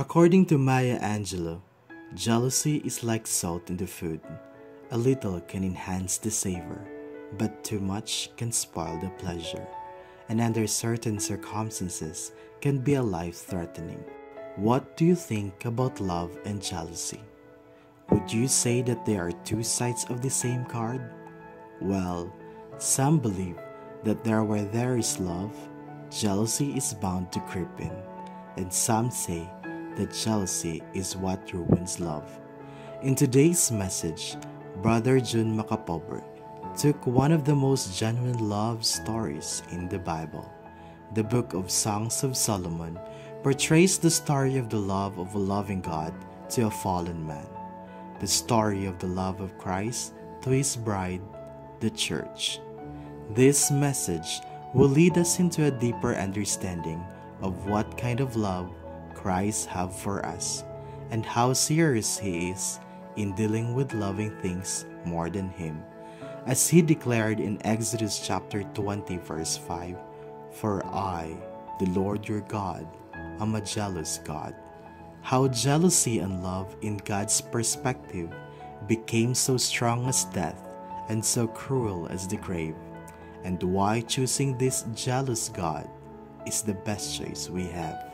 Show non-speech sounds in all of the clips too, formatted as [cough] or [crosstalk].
According to Maya Angelou, jealousy is like salt in the food. A little can enhance the savor, but too much can spoil the pleasure, and under certain circumstances can be a life threatening. What do you think about love and jealousy? Would you say that they are two sides of the same card? Well, some believe that there where there is love, jealousy is bound to creep in, and some say that jealousy is what ruins love. In today's message, Brother Jun Makapobre took one of the most genuine love stories in the Bible. The book of Songs of Solomon portrays the story of the love of a loving God to a fallen man, the story of the love of Christ to his bride, the church. This message will lead us into a deeper understanding of what kind of love Christ have for us and how serious he is in dealing with loving things more than him, as he declared in Exodus chapter 20 verse 5, For I, the Lord your God, am a jealous God. How jealousy and love in God's perspective became so strong as death and so cruel as the grave, and why choosing this jealous God is the best choice we have.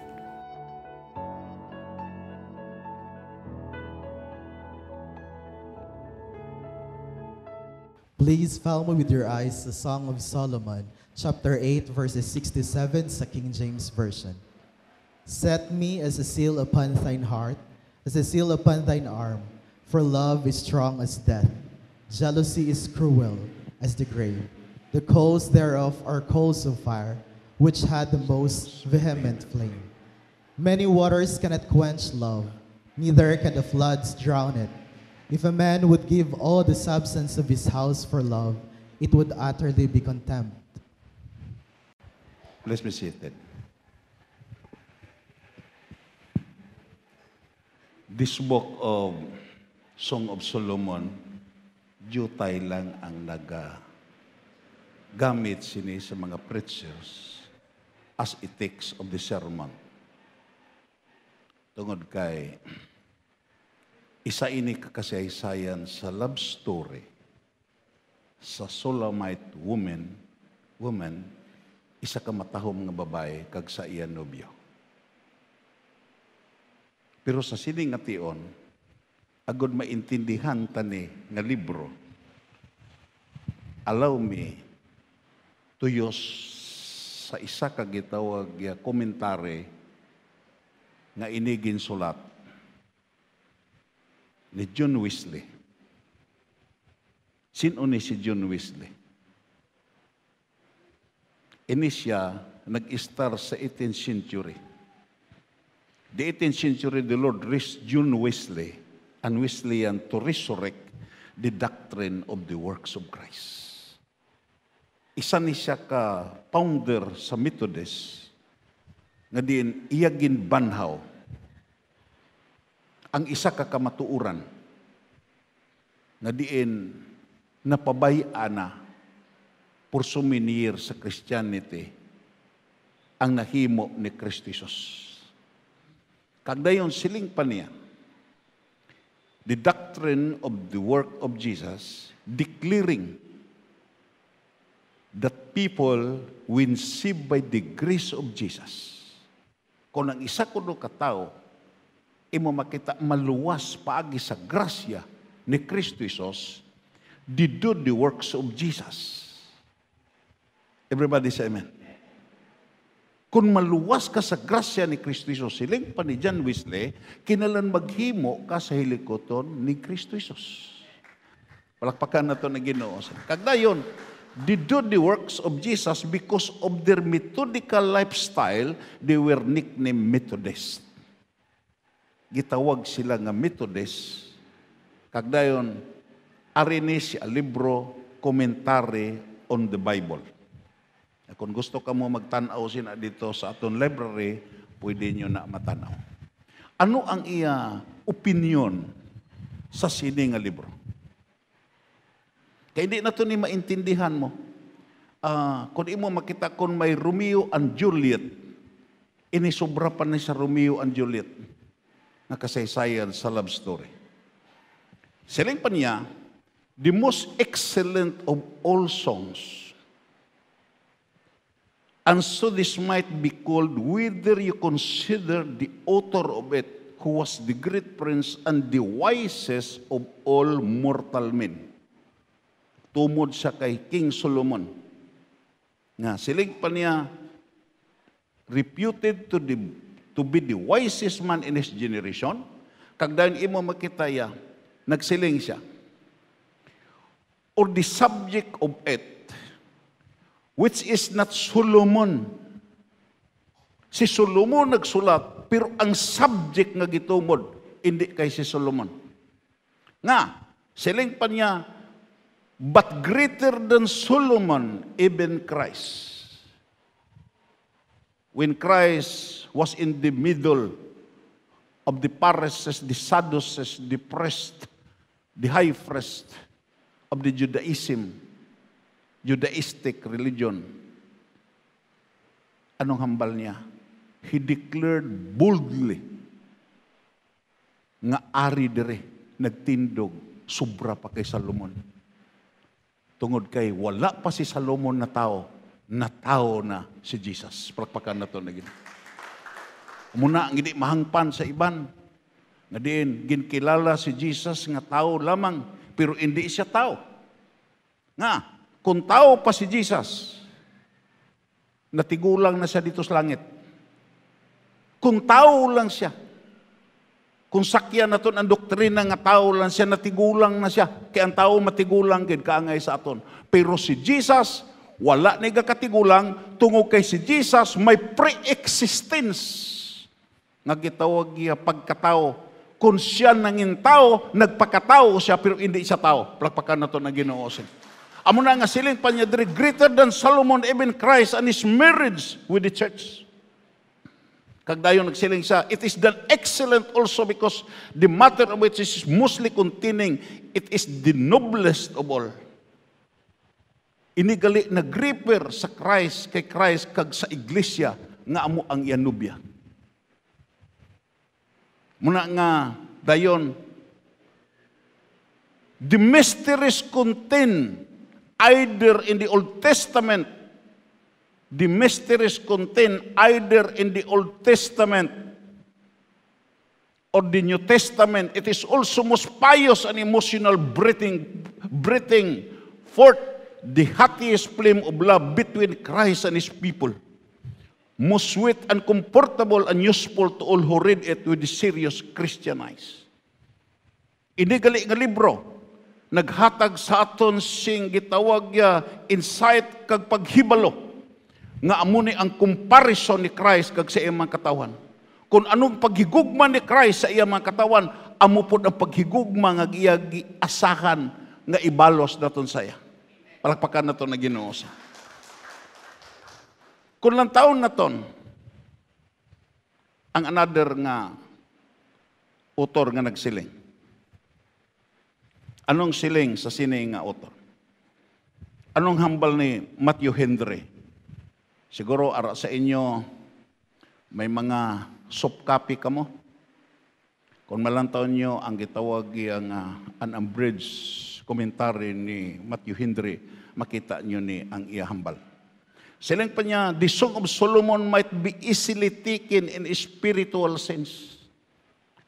Please follow with your eyes the Song of Solomon, chapter 8, verses 67 sa King James Version. Set me as a seal upon thine heart, as a seal upon thine arm, for love is strong as death. Jealousy is cruel as the grave. The coals thereof are coals of fire, which had the most vehement flame. Many waters cannot quench love, neither can the floods drown it. If a man would give all the substance of his house for love, it would utterly be contempt. Let me see it then. This book of Song of Solomon, jutay lang ang naga gamit sini sa mga preachers as it takes of the sermon. Tungod kay isa ini kasaysayan sa love story sa Solamite woman, woman, isa ka matahom nga babae kag sa iyan nobyo. Pero sa sining nga tion, agod maintindihan tani nga libro, allow me to use sa isa ka gitawag ya komentary nga inigin sulat ni John Wesley. Sino ni si John Wesley? Ini siya nag-star sa 18th century. The 18th century, the Lord raised John Wesley and Wesleyan to resurrect the doctrine of the works of Christ. Isa ni siya ka founder sa Methodist nga din iyagin banhaw ang isa ka kamatuuran na diin napabayaan na for so many years sa Christianity ang nahimo ni Kristisos. Kagdayon siling pa niya, the doctrine of the work of Jesus declaring that people when saved by the grace of Jesus. Kung ang isa ko no katao, imo makita maluwas paagi sa grasya ni Kristo Jesus, did do the works of Jesus. Everybody say amen. Kung maluwas ka sa grasya ni Kristo Jesus, siling pa ni John Wesley, kinalan maghimo ka sa hilikoton ni Kristo Jesus. Palakpakan na ito na ginoo. Kagdayon, they do the works of Jesus because of their methodical lifestyle, they were nicknamed Methodists gitawag sila nga Methodist, kag dayon ari libro commentary on the Bible. Kung gusto ka mo magtanaw sina dito sa aton library, pwede nyo na matanaw. Ano ang iya opinion sa sini nga libro? Kaya hindi na ito ni maintindihan mo. Uh, kung imo makita kung may Romeo and Juliet, inisobra pa ni sa Romeo and Juliet na kasaysayan sa love story. Siling pa niya, the most excellent of all songs. And so this might be called whether you consider the author of it who was the great prince and the wisest of all mortal men. Tumod sa kay King Solomon. Nga siling pa niya, reputed to the to be the wisest man in his generation, kag imo makita ya, nagsiling siya. Or the subject of it, which is not Solomon. Si Solomon nagsulat, pero ang subject nga gitumod, hindi kay si Solomon. Nga, siling pa niya, but greater than Solomon, even Christ when Christ was in the middle of the Pharisees, the Sadducees, the priest, the high priest of the Judaism, Judaistic religion. Anong hambal niya? He declared boldly nga ari dere nagtindog sobra pa kay Salomon. Tungod kay wala pa si Salomon na tao na tao na si Jesus. Palakpakan na to na gina. Muna, hindi mahangpan sa iban. Nga diin, ginkilala si Jesus nga tao lamang, pero hindi siya tao. Nga, kung tao pa si Jesus, natigulang na siya dito sa langit. Kung tao lang siya, kung sakya na to ang doktrina nga tao lang siya, natigulang na siya. Kaya ang tao matigulang gid kaangay sa aton. Pero si Jesus, wala ni katigulang tungo kay si Jesus may pre-existence nga gitawag niya pagkatao. Kung siya nanging tao, nagpakatao siya pero hindi siya tao. Plakpakan na to na ginuosin. Amo na nga siling pa niya greater than Solomon, even Christ and his marriage with the church. Kagdayon nagsiling siya, it is done excellent also because the matter of which is mostly containing, it is the noblest of all inigali na gripper sa Christ kay Christ kag sa iglesia nga amo ang ianubya. Muna nga dayon the mysteries contain either in the Old Testament the mysteries contain either in the Old Testament or the New Testament, it is also most pious and emotional breathing, breathing forth the hottest flame of love between Christ and His people. Most sweet and comfortable and useful to all who read it with serious Christian eyes. Inigali nga libro, naghatag sa aton sing gitawag ya insight kag paghibalo nga amuni ang comparison ni Christ kag sa iyang mga katawan. Kung anong paghigugma ni Christ sa iyang mga katawan, amo pod ang paghigugma nga giyagi asahan nga ibalos daton saya. Palakpakan na na ginoo sa. Kung lang taon na ton, ang another nga utor nga nagsiling. Anong siling sa sining nga utor? Anong hambal ni Matthew Henry? Siguro ara sa inyo may mga soft copy ka mo. Kung malantaw nyo, ang gitawag yung uh, ah, an unabridged commentary ni Matthew Henry, makita niyo ni ang iahambal. Silang pa niya, the Song of Solomon might be easily taken in a spiritual sense.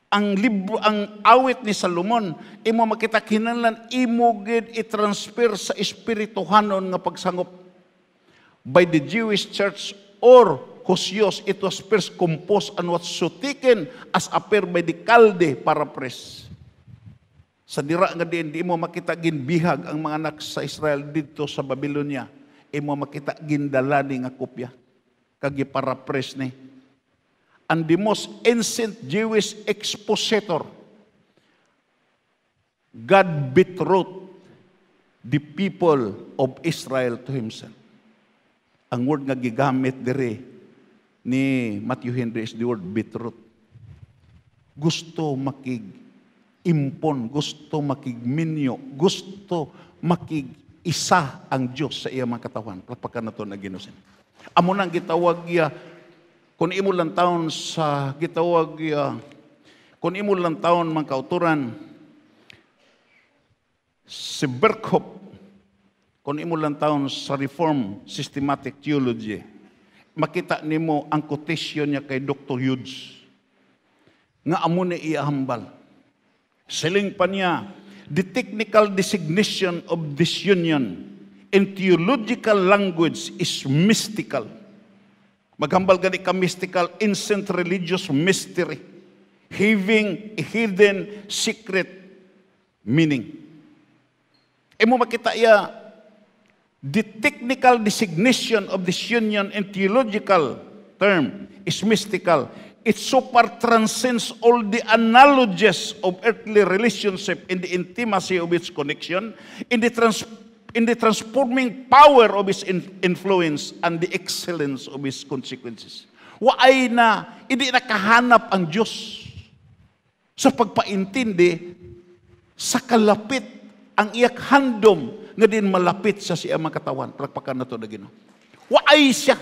Ang libro, ang awit ni Solomon, imo makita kinahanglan imo gid i-transfer sa espirituhanon nga pagsangop by the Jewish church or Hosios, it was first composed and was so taken as appeared by the Calde para press. Sa dira nga din, di mo makita ginbihag ang mga anak sa Israel dito sa Babylonia. Di mo makita gindalani nga kopya. Kagi parapres ni. And the most ancient Jewish expositor, God betrothed the people of Israel to Himself. Ang word nga gigamit dire ni Matthew Henry is the word betrothed. Gusto makig impon, gusto makigminyo, gusto makigisa ang Dios sa iya mga katawan. Palakpakan na to na ginusin. Amo nang gitawag ya kun imo lang taon sa gitawag ya kun imo lang taon mga kauturan si Berkhoff kun imo lang taon sa Reform Systematic Theology makita nimo ang quotation niya kay Dr. Hughes nga amo ni iya hambal. Siling pa niya, the technical designation of this union in theological language is mystical. Maghambal gani ka mystical, ancient religious mystery, having a hidden secret meaning. E mo makita iya, the technical designation of this union in theological term is mystical it super transcends all the analogies of earthly relationship in the intimacy of its connection, in the, trans- in the transforming power of its in- influence, and the excellence of its consequences. Waay na, hindi nakahanap ang Diyos sa pagpaintindi sa kalapit ang iyak handom nga din malapit sa siya mga katawan. Palakpakan na to na gino. Waay siya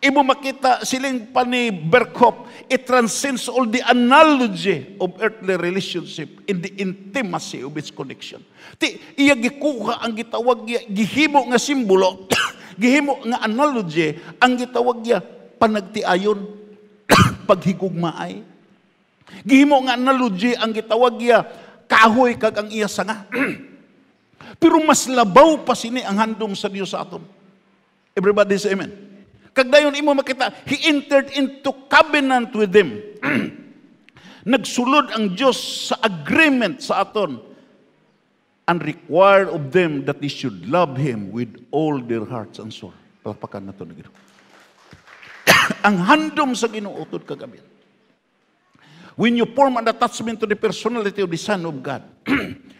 Imo makita siling pani ni Berkop, it transcends all the analogy of earthly relationship in the intimacy of its connection. Ti, iya gikuha ang gitawag niya, gihimo nga simbolo, [coughs] gihimo nga analogy, ang gitawag niya, panagtiayon, [coughs] paghigugmaay. Gihimo nga analogy, ang gitawag niya, kahoy kag ang iya sanga. [coughs] Pero mas labaw pa sini ang handom sa Dios sa aton. Everybody say amen. Kagdayon imo makita, he entered into covenant with them. [clears throat] Nagsulod ang Dios sa agreement sa aton and required of them that they should love him with all their hearts and soul. Palapakan nato ni Ginoo. [clears throat] ang handom sa Ginoo utod kagabi. When you form an attachment to the personality of the Son of God, [clears throat]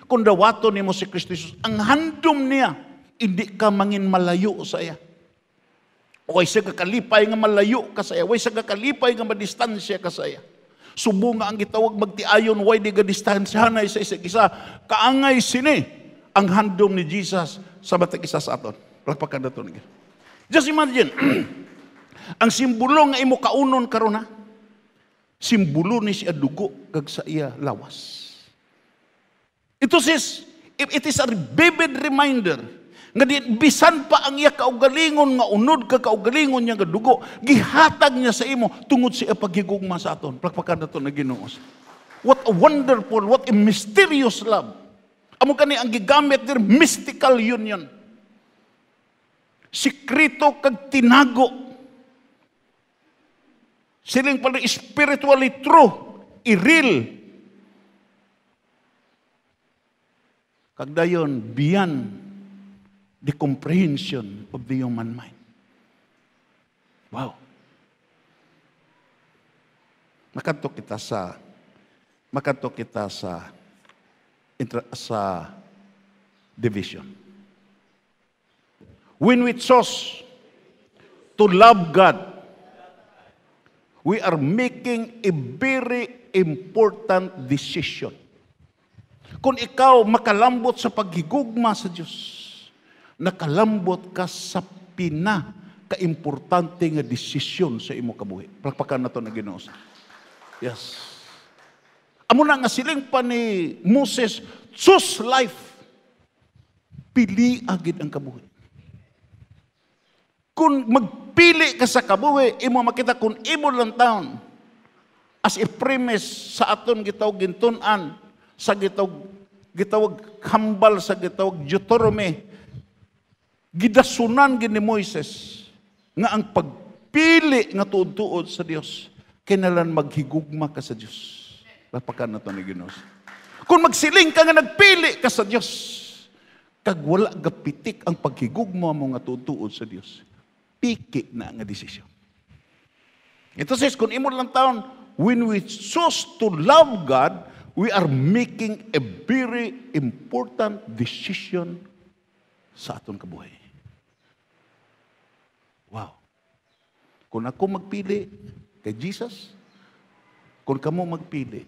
kung dawato ni mo si Kristo Jesus, ang handom niya, hindi ka mangin malayo sa iya. O sa kakalipay nga malayo ka saya. O sa kakalipay nga madistansya ka saya. Subo nga ang gitawag magtiayon, why di ka distansya sa isa isa. Kaangay sini ang handom ni Jesus sa matag isa sa aton. Palakpakan na ito. Just imagine, [clears throat] ang simbolo nga imo kaunon karon ha, simbolo ni siya dugo kag sa iya lawas. Ito sis, it is a vivid reminder nga di, bisan pa ang iya kaugalingon nga unod ka kaugalingon niya nga dugo gihatag niya sa imo tungod sa paghigugma sa aton plakpakan nato na Ginoo what a wonderful what a mysterious love amo kani ang gigamit dir mystical union sikreto kag tinago siling pala spiritually true iril kag dayon biyan the comprehension of the human mind. Wow. Makanto kita sa makanto kita sa intra, sa division. When we chose to love God, we are making a very important decision. Kung ikaw makalambot sa paghigugma sa Diyos, nakalambot ka sa pina kaimportante nga desisyon sa imo kabuhi. Palakpakan nato na Ginoo. Yes. Amo na nga siling pa ni Moses, choose life. Pili agid ang kabuhi. Kung magpili ka sa kabuhi, imo makita kung imo lang taon as a premise sa aton gitawag gintunan sa gitawag gitawag hambal sa gitawag Deuteronomy gidasunan gid ni Moises nga ang pagpili nga tuod-tuod sa Dios kinalan maghigugma ka sa Dios. Lapakan na to ni Ginoo. Kung magsiling ka nga nagpili ka sa Dios, kag wala gapitik ang paghigugma mo nga tuod-tuod sa Dios. Piki na nga desisyon. Entonces, kung imo lang taon, when we choose to love God, we are making a very important decision sa aton kabuhay. Wow. Kung ako magpili kay Jesus, kung kamo magpili,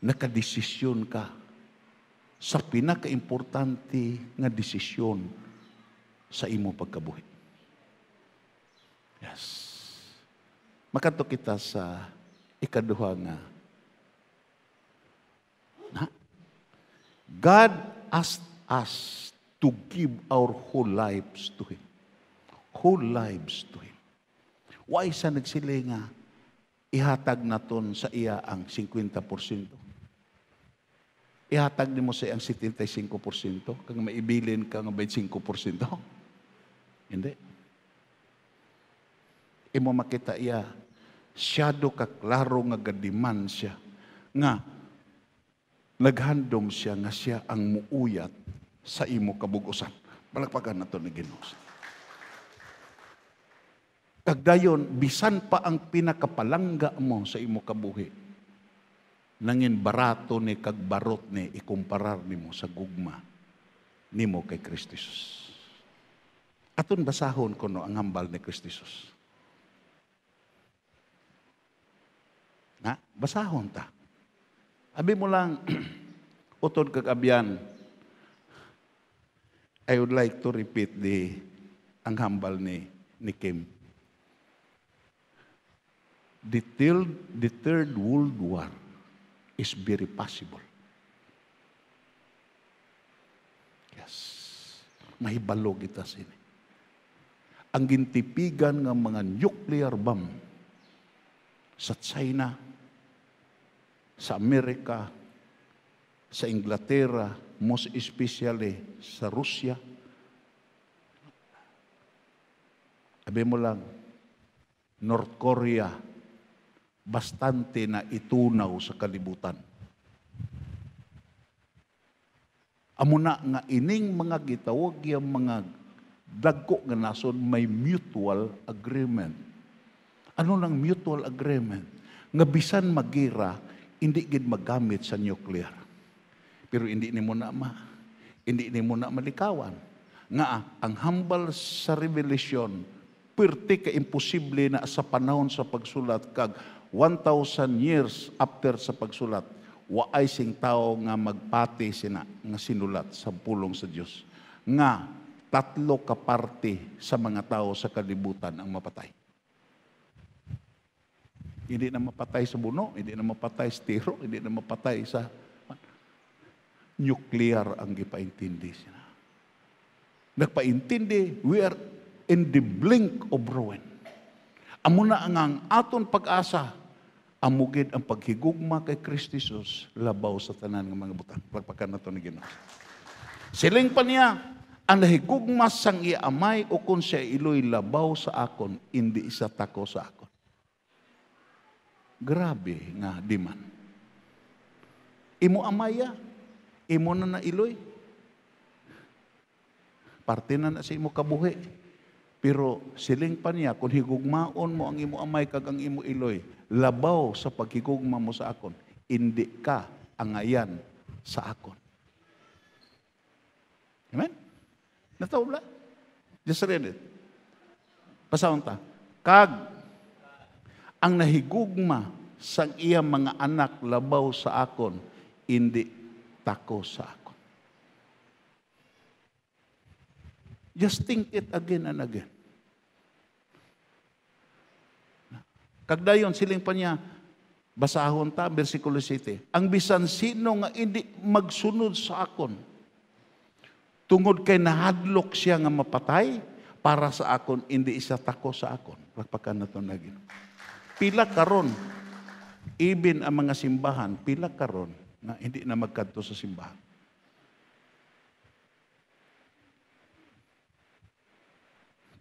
nakadesisyon ka sa pinakaimportante nga desisyon sa imo pagkabuhi. Yes. Makato kita sa ikaduha nga. Na? God asked us to give our whole lives to Him whole lives to Him. Why sa nagsilinga, nga, ihatag naton sa iya ang 50%. Ihatag nimo sa iya ang 75%, kag maibilin ka nga 25%. [laughs] Hindi. Imo makita iya, siyado ka klaro nga gadiman siya, nga naghandom siya nga siya ang muuyat sa imo kabugusan. Palakpakan nato ni Ginoo. Kagdayon, bisan pa ang pinakapalangga mo sa imo kabuhi. Nangin barato ni kagbarot ni ikumparar nimo sa gugma nimo kay Kristus. Jesus. Aton basahon ko no ang hambal ni Kristus. Na, basahon ta. Abi mo lang, [clears throat] utod kag abyan. I would like to repeat the ang hambal ni, ni Kim the third, the third world war is very possible. Yes. Mahibalo kita sini. Ang gintipigan ng mga nuclear bomb sa China, sa Amerika, sa Inglaterra, most especially sa Russia. Sabi mo lang, North Korea, bastante na itunaw sa kalibutan. Amuna nga ining mga gitawag yung mga dagko nga nasod may mutual agreement. Ano nang mutual agreement? Nga bisan magira, hindi gid magamit sa nuclear. Pero hindi ni muna ma, hindi ni muna malikawan. Nga ang humble sa revelation, perti ka imposible na sa panahon sa pagsulat kag 1,000 years after sa pagsulat, waay sing tao nga magpati sina, nga sinulat sa pulong sa Dios Nga, tatlo ka parte sa mga tao sa kalibutan ang mapatay. Hindi na mapatay sa buno, hindi na mapatay sa tiro, hindi na mapatay sa nuclear ang gipaintindi sina Nagpaintindi, we are in the blink of ruin. Amo na ang aton pag-asa amugid ang paghigugma kay Kristo Jesus labaw sa tanan ng mga butang. Pagpakan na ito ni Ginoo. Siling pa niya, ang nahigugma sang iamay o kung siya iloy labaw sa akon, hindi isa tako sa akon. Grabe nga diman. Imo amaya, imo na na iloy. Parte na na sa imo kabuhi. Pero siling pa niya, kung higugmaon mo ang imo amay kag ang imo iloy, labaw sa paghigugma mo sa akon, hindi ka angayan sa akon. Amen? Nataw ba? Just read it. Pasahon ta. Kag, ang nahigugma sa iyang mga anak labaw sa akon, hindi tako sa akon. Just think it again and again. yon siling pa niya, basahon ta, versikulo 7. Ang bisan sino nga hindi magsunod sa akon, tungod kay nahadlok siya nga mapatay, para sa akon, hindi isa tako sa akon. Pagpakan na ito naging. Pila karon, ibin ang mga simbahan, pila karon na hindi na magkadto sa simbahan.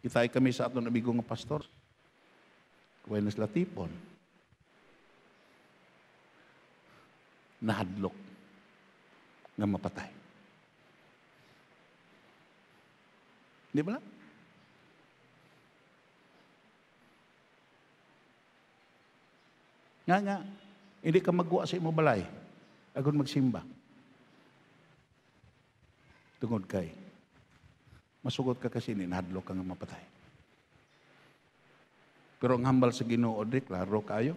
Kitay kami sa aton abigo nga pastor. Buenos Latipon. Nahadlok na mapatay. Di ba lang? Nga nga, hindi ka magwa sa imo balay. Agon magsimba. Tungod kay, masugot ka kasi ni ninadlo ka nga mapatay. Pero ang hambal sa Ginoo di klaro kayo.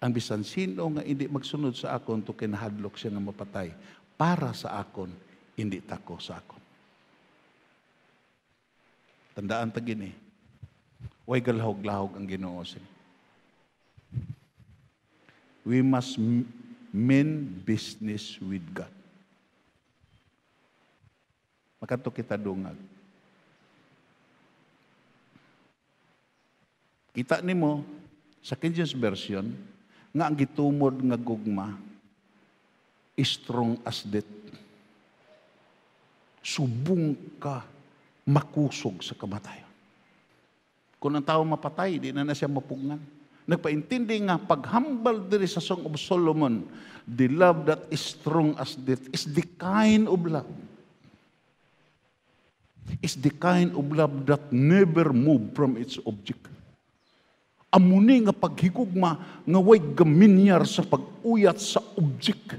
Ang bisan sino nga hindi magsunod sa akon to kinahadlok siya nga mapatay para sa akon hindi tako sa akon. Tandaan ta gini. Way galahog-lahog ang Ginoo sin. We must mean business with God. Makato kita dungag Kita nimo sa King James Version, nga ang gitumod nga gugma, strong as death. Subong ka, makusog sa kamatayon. Kung ang tao mapatay, di na na siya mapungan. Nagpaintindi nga, paghambal diri sa Song of Solomon, the love that is strong as death is the kind of love is the kind of love that never move from its object amuni nga paghigugma nga way gaminyar sa pag-uyat sa objek.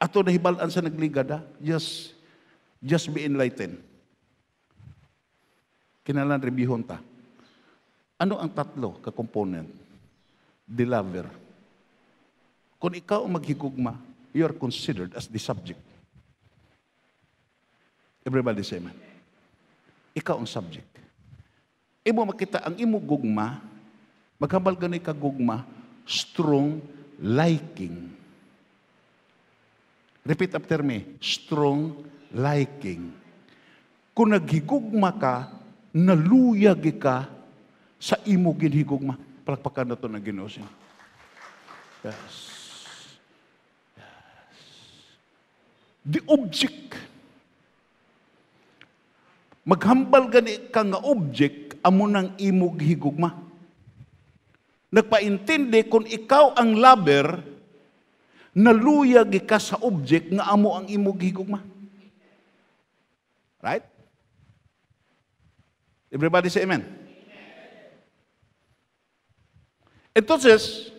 Ato hibalan sa nagligada, just, just be enlightened. Kinalan rebihon ta. Ano ang tatlo ka component? The lover. Kung ikaw ang maghigugma, you are considered as the subject. Everybody say amen. Ikaw ang subject. Imo makita ang imo gugma, maghabal gano'y kagugma, strong liking. Repeat after me, strong liking. Kung naghigugma ka, naluyag ka sa imo ginhigugma. Palakpakan na ito ng ginusin. Yes. The object. Maghambal gani ka nga object amo nang imog higugma. Nagpaintindi kung ikaw ang lover, naluyag ka sa object nga amo ang imog higugma. Right? Everybody say amen. Entonces,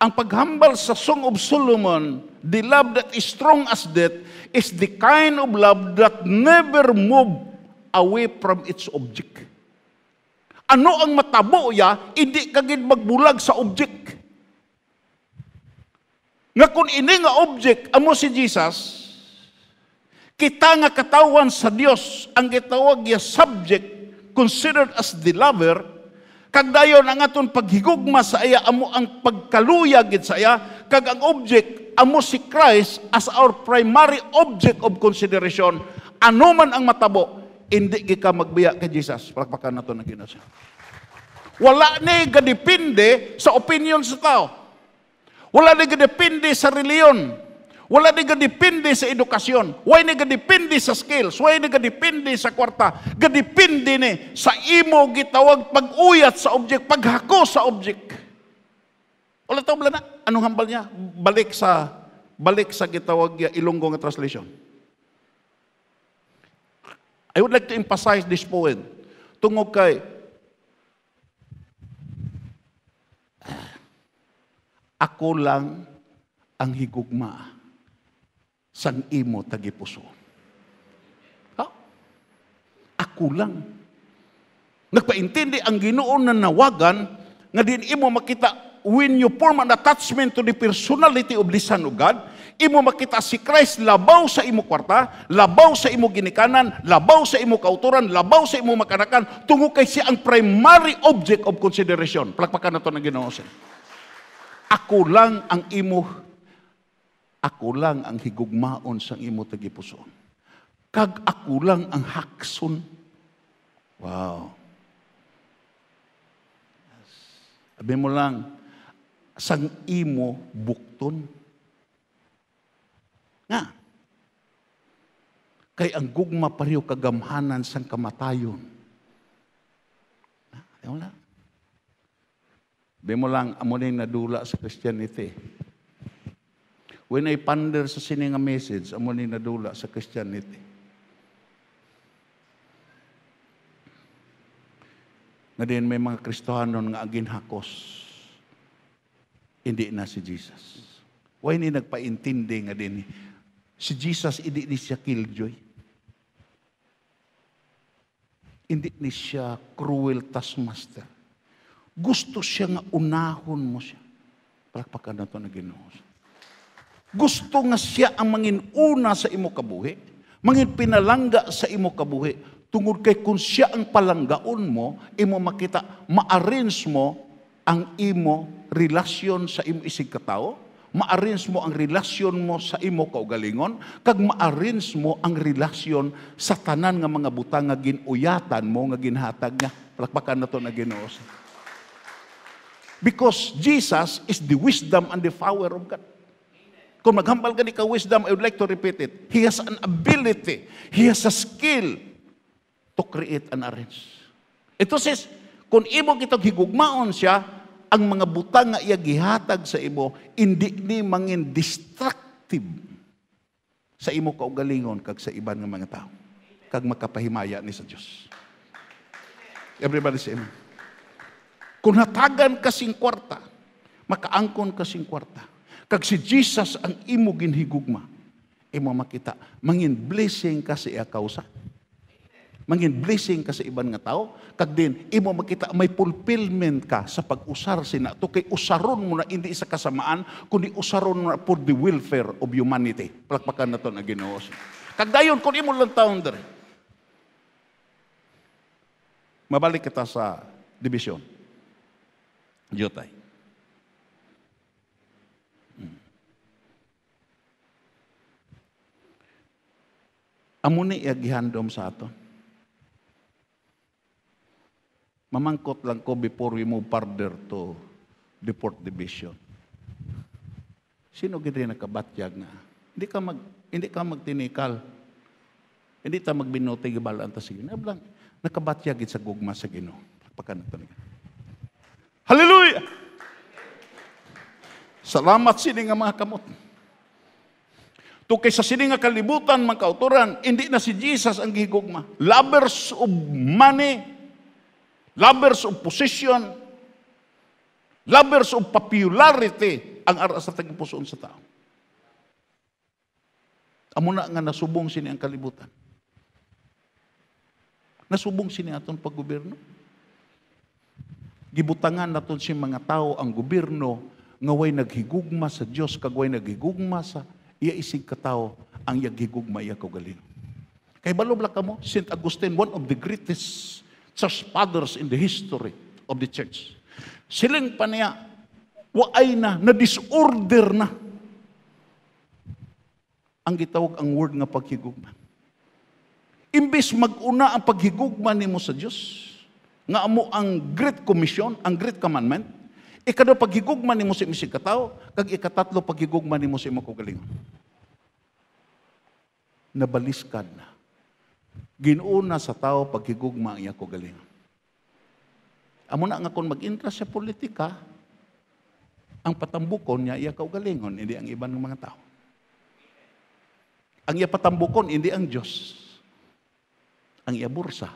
ang paghambal sa Song of Solomon, the love that is strong as death, is the kind of love that never move away from its object ano ang matabo ya, hindi kagid magbulag sa object. Nga kung ini nga object, amo si Jesus, kita nga katawan sa Dios ang gitawag ya subject considered as the lover kag dayon ang aton paghigugma sa iya amo ang pagkaluya gid sa iya kag ang object amo si Christ as our primary object of consideration ano man ang matabo hindi ka magbiya kay Jesus. Palakpakan na to ng kinasa. Wala ni gadipindi sa opinion sa tao. Wala ni gadipindi sa reliyon. Wala ni gadipindi sa edukasyon. Wala ni gadipindi sa skills. Why ni gadipindi sa kwarta. Gadipindi ni sa imo gitawag pag-uyat sa object, paghako sa object. Wala tao na. Anong hambal niya? Balik sa balik sa gitawag ya Ilonggo nga translation. I would like to emphasize this point. Tungog kay, ako lang ang higugma sang imo tagipuso. Ha? Ako lang. Nagpaintindi ang ginoon na nawagan nga din imo makita when you form an attachment to the personality of the Son of God, imo makita si Christ labaw sa imo kwarta, labaw sa imo ginikanan, labaw sa imo kauturan, labaw sa imo makanakan, tungo kay siya ang primary object of consideration. Palakpakan na to ng Ginoo siya. Ako lang ang imo, ako lang ang higugmaon sa imo tagipuson. Kag ako lang ang hakson. Wow. Sabi mo lang, sang imo bukton nga. Kay ang gugma pariyo kagamhanan sang kamatayon. Ayaw lang. Di mo lang amunay nadula sa Christianity. When I ponder sa sininga message, na dula sa Christianity. Nga din may mga Kristohanon nga agin hakos. Hindi na si Jesus. Why ni nagpaintindi nga din Si Jesus, hindi ni siya killjoy. Hindi ni siya cruel taskmaster. Gusto siya nga unahon mo siya. Palakpakan na ito na ginoon. Gusto nga siya ang mangin una sa imo kabuhi, mangin pinalangga sa imo kabuhi, tungod kay kung siya ang palanggaon mo, imo makita, ma-arrange mo ang imo relasyon sa imo isig katao, ma-arrange mo ang relasyon mo sa imo kaugalingon, kag ma-arrange mo ang relasyon sa tanan nga mga butang nga ginuyatan mo, nga ginhatag niya. Palakpakan na to na ginoo. Because Jesus is the wisdom and the power of God. Kung maghambal ka ni ka wisdom, I would like to repeat it. He has an ability. He has a skill to create an arrange. Ito says, kung imo kitang higugmaon siya, ang mga butang nga iya gihatag sa imo indi ni mangin destructive sa imo kaugalingon kag sa iban nga mga tao kag makapahimaya ni sa Dios everybody say amen kung natagan ka sing kwarta makaangkon ka sing kwarta kag si Jesus ang imo ginhigugma imo makita mangin blessing ka sa iya kausa mangin blessing ka sa iban nga tao, kag din imo makita may fulfillment ka sa pag-usar sina to kay usaron mo na hindi isa kasamaan kundi usaron mo na for the welfare of humanity. Palakpakan nato na Ginoo. Kag dayon kun imo lang taon dere. Mabalik kita sa division. Jutay. Hmm. Amo ni gihandom sa aton. Mamangkot lang ko before we move further to the fourth division. Sino gini nakabatyag na? Hindi ka mag hindi ka magtinikal. Hindi ta magbinuti gibalaan ta sa Ginoo. nakabatyag gid sa gugma sa Ginoo. Pagkana to niya. Hallelujah. Salamat sini nga mga kamot. Tukay sa sini nga kalibutan mga kauturan, hindi na si Jesus ang gigugma. Lovers of money lovers of position, lovers of popularity ang aras sa tagpusoon sa tao. Amo na nga nasubong sini ang kalibutan. Nasubong sini aton paggobyerno. Gibutangan naton si mga tao ang gobyerno nga way naghigugma sa Dios kag way naghigugma sa iya isig ka tao ang yaghigugma iya kaugalingon. Kay balobla kamo St. Augustine one of the greatest sa fathers in the history of the church. Siling pa niya, waay na, na-disorder na. Ang gitawag ang word nga paghigugma. Imbes maguna una ang paghigugman nimo sa Dios, nga amo ang great commission, ang great commandment, ikado paghigugman nimo sa imong katawo, kag ikatatlo paghigugman nimo sa imong kaugalingon. Nabaliskad na Ginuna sa tao paghigugma iya ko galing. Amo na nga kung mag-interest sa politika, ang patambukon niya iya kaugalingon, hindi ang iban ng mga tao. Ang iya patambukon, hindi ang Diyos. Ang iya bursa.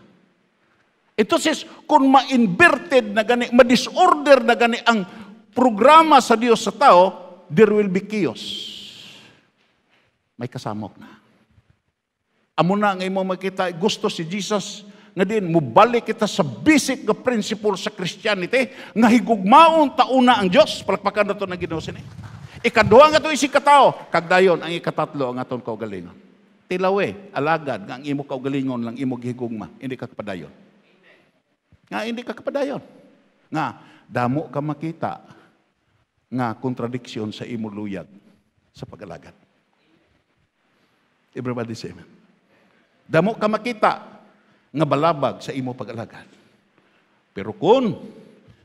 Ito sis, kung ma-inverted na gani, ma-disorder na gani ang programa sa Diyos sa tao, there will be chaos. May kasamok na. Amo na nga imo makita gusto si Jesus nga din mubalik kita sa basic nga principle sa Christianity nga higugmaon tauna ang Dios palakpakan nato nang Ginoo sini. Ikaduha nga to isig katao kagdayon ang ikatatlo ang aton kaugalingon. Tilawe alagad nga ang imo kaugalingon lang imo higugma, hindi ka kapadayon. Nga hindi ka kapadayon. Nga damo ka makita nga kontradiksyon sa imo luyag sa pag-alagad. Everybody say amen. Damo ka makita nga balabag sa imo pag-alagad. Pero kung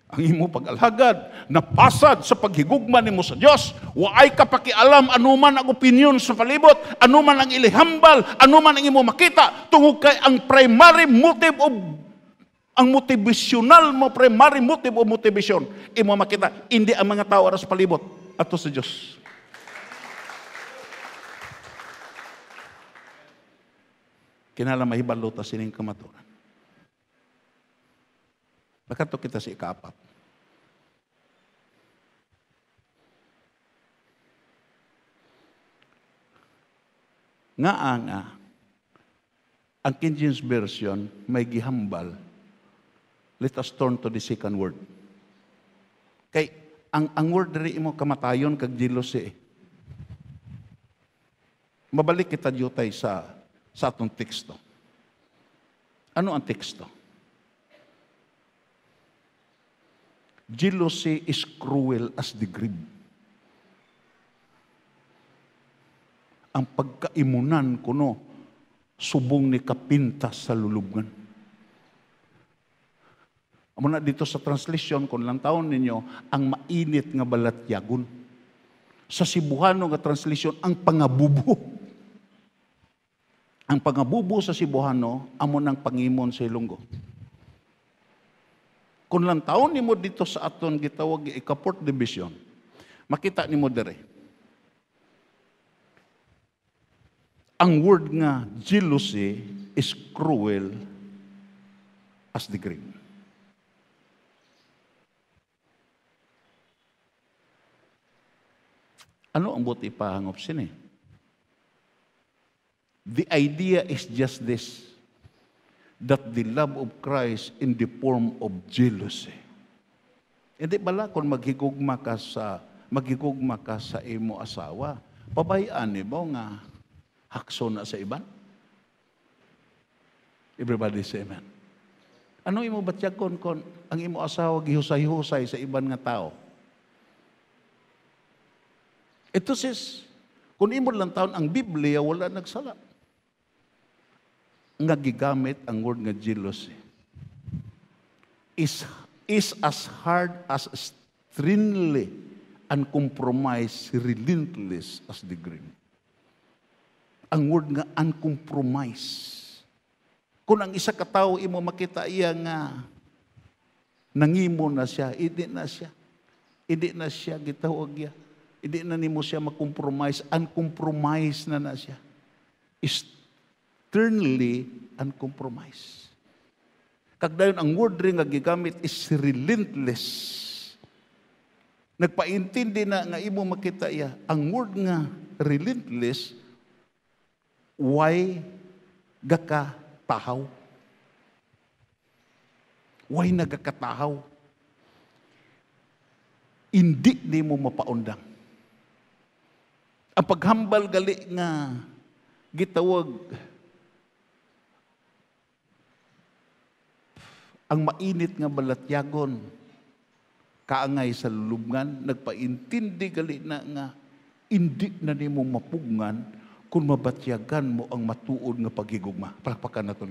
ang imo pag-alagad napasad sa paghigugma nimo sa Dios, waay ka pakialam anuman ang opinion sa palibot, anuman ang ilihambal, anuman ang imo makita tungod kay ang primary motive of ang motivational mo primary motive o motivation imo makita hindi ang mga tao aras palibot ato sa Dios Kinala mahibalo ta sining kamaturan. Nakato kita sa ikaapat. Nga nga, ang King James Version may gihambal. Let us turn to the second word. Kay ang ang word diri mo kamatayon kag jealousy. Mabalik kita diyotay sa sa atong teksto. Ano ang teksto? Jealousy is cruel as the grave. Ang pagkaimunan ko no, subong ni kapintas sa lulubgan. Amo na dito sa translation kon lang taon ninyo ang mainit nga balat yagon. Sa Cebuano nga translation ang pangabubo ang pangabubo sa Sibuhano, amo ng pangimon sa Ilunggo. Kung lang taon ni mo dito sa aton gitawag ikaport division, makita ni mo dere. Ang word nga jealousy is cruel as the grain. Ano ang buti pa hangop sini? Eh? The idea is just this that the love of Christ in the form of jealousy. Hindi bala kung maghigugma ka sa magigugma ka sa imo asawa, pabayaan ni mo nga hakso na sa iban. Everybody say amen. Ano imo batyag kon kon ang imo asawa gihusay-husay sa iban nga tao? Ito sis, kung imo lang taon ang Biblia, wala nagsala nga gigamit ang word nga jealousy eh. is is as hard as sternly and compromise relentless as the grim. Ang word nga uncompromise. Kung ang isa katao imo makita iya nga nangimo na siya, hindi na siya. Hindi na siya gitawag iya. Hindi na nimo siya makompromise, uncompromise na na siya. Is sternly uncompromised. Kagdayon ang word rin nga gigamit is relentless. Nagpaintindi na nga imo makita iya. Ang word nga relentless, why tahaw. Why nagakatahaw? Hindi ni mo mapaundang. Ang paghambal gali nga gitawag ang mainit nga balatyagon, kaangay sa lulubngan, nagpaintindi gali na nga, indi na nimo mapugngan mapungan kung mabatyagan mo ang matuod nga paghigugma Palakpakan na ito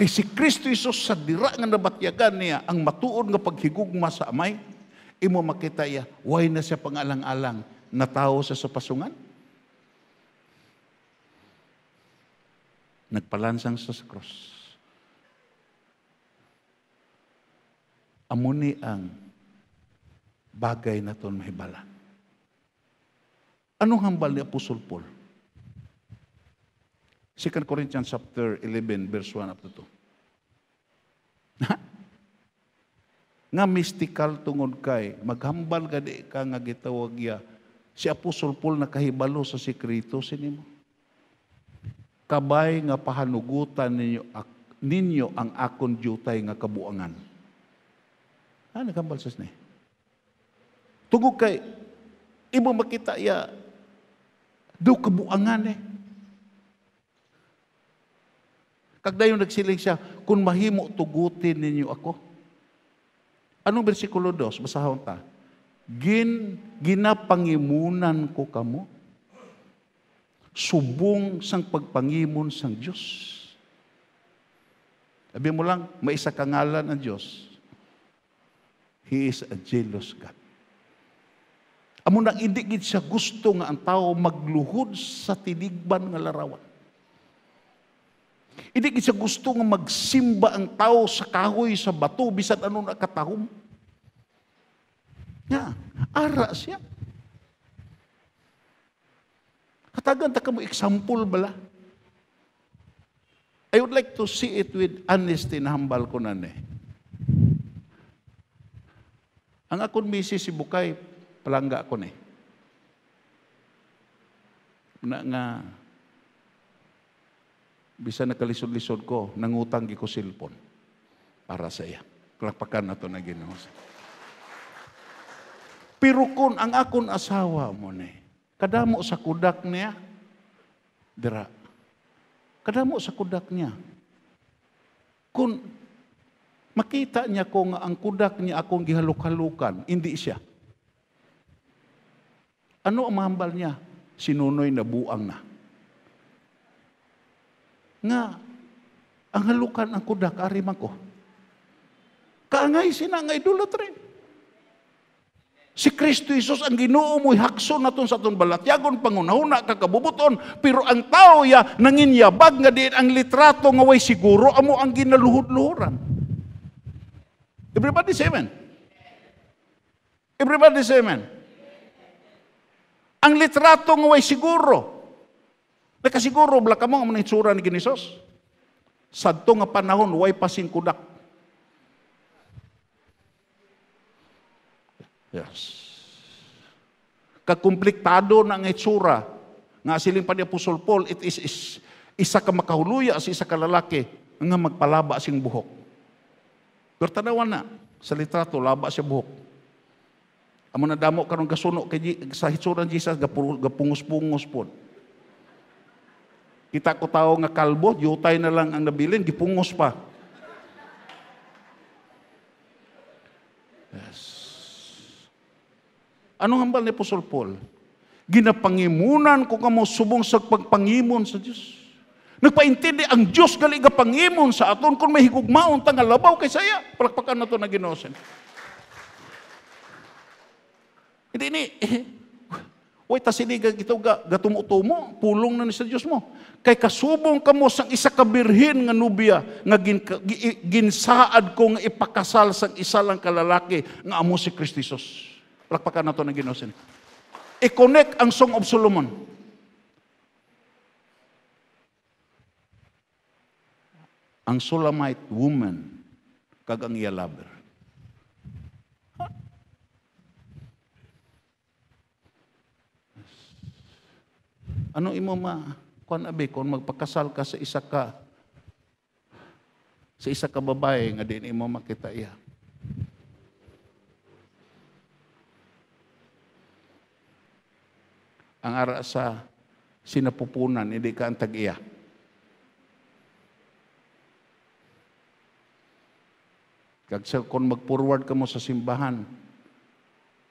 Kay si Kristo Isos sa dira nga nabatyagan niya ang matuod nga paghigugma sa amay, imo makita iya, way na siya pangalang-alang na tao sa sapasungan. Nagpalansang sa cross. Amuni ang bagay na ton mahibala. Anong hambal ni Apostle Paul? 2 Corinthians chapter 11 verse 1 up to 2. nga mystical tungod kay maghambal ka ka nga gitawag ya si Apostol Paul nakahibalo sa sikreto sinimo kabay nga pahanugutan ninyo ninyo ang akon diyutay nga kabuangan ano ah, nagkambalsas na eh. Tungog kay, imo makita ya, do kabuangan eh. Kagdayon nagsiling siya, kung mahimo tugutin ninyo ako. Anong bersikulo 2? Basahon ta. Gin, ginapangimunan ko kamo. Subong sang pagpangimon sang Diyos. Sabi mo lang, may isa kangalan ang Diyos. He is a jealous God. Amo nang idikit siya gusto nga ang tao magluhod sa tinigban nga larawan. Idikit siya gusto nga magsimba ang tao sa kahoy, sa bato, bisan ano na katahom. Nga, ara siya. Hatagan ta mo example bala. I would like to see it with honesty na hambal ko na eh. Ang akon misis si Bukay, palangga ko ni. Eh. Na nga, bisa nakalisod-lisod ko, nangutang ko silpon para sa iya. Klapakan na to na ginawa. Pero kung ang akon asawa mo ni, kadamo sa kudak niya, dira. Kadamo sa kudak niya. Kung Makita niya ko nga ang kudak niya akong gihaluk-halukan, hindi siya. Ano ang mahambal niya? Sinunoy na buang na. Nga, ang halukan ang kudak, ariman ko. Kaangay sina nga idolatry. Si Kristo Jesus ang ginoo mo'y hakso naton sa atong balatyagon, pangunahuna, kakabubuton, pero ang tao ya nanginyabag nga diin ang litrato nga way siguro amo ang ginaluhod-luhuran. Everybody say amen. Everybody say amen. Ang litrato nga way siguro. Nakasiguro, bala ka mo ang itsura ni Ginisos. Sa nga panahon, way pasingkudak. Yes. Kakumpliktado na ang itsura nga siling pa ni Paul, it is, is isa ka makahuluya as isa ka lalaki nga magpalaba sing buhok. Pero tanawan na, sa litrato, laba siya buhok. Amo na damo karong gasuno kay sa hitsura ni Jesus gapungos-pungos po. Kita ko tao nga kalbo, yutay na lang ang nabilin, gipungos pa. Yes. Ano hambal ni Apostle Paul? Ginapangimunan ko kamo subong sa pagpangimon sa Diyos. Nagpaintindi ang Diyos gali ga pangimon sa aton kung may higugmaon ta nga labaw kay saya. Palakpakan nato na ginosen. Hindi ni eh, [laughs] Uy, ta sinigang ito ga, gatumutumo, pulong na ni sa Dios mo. Kay kasubong kamo sang isa ka birhen nga nubia, nga gin, ginsaad ko nga ipakasal sa isa lang kalalaki nga amo si Kristo Jesus. Palakpakan nato na ginosen. I-connect ang Song of Solomon ang Sulamite woman kag ang iya lover. Ano imo ma kon abi kon magpakasal ka sa isa ka sa isa ka babae nga din imo makita iya. Ang ara sa sinapupunan, hindi ka ang tag-iya. Kag sa kon mag-forward ka mo sa simbahan,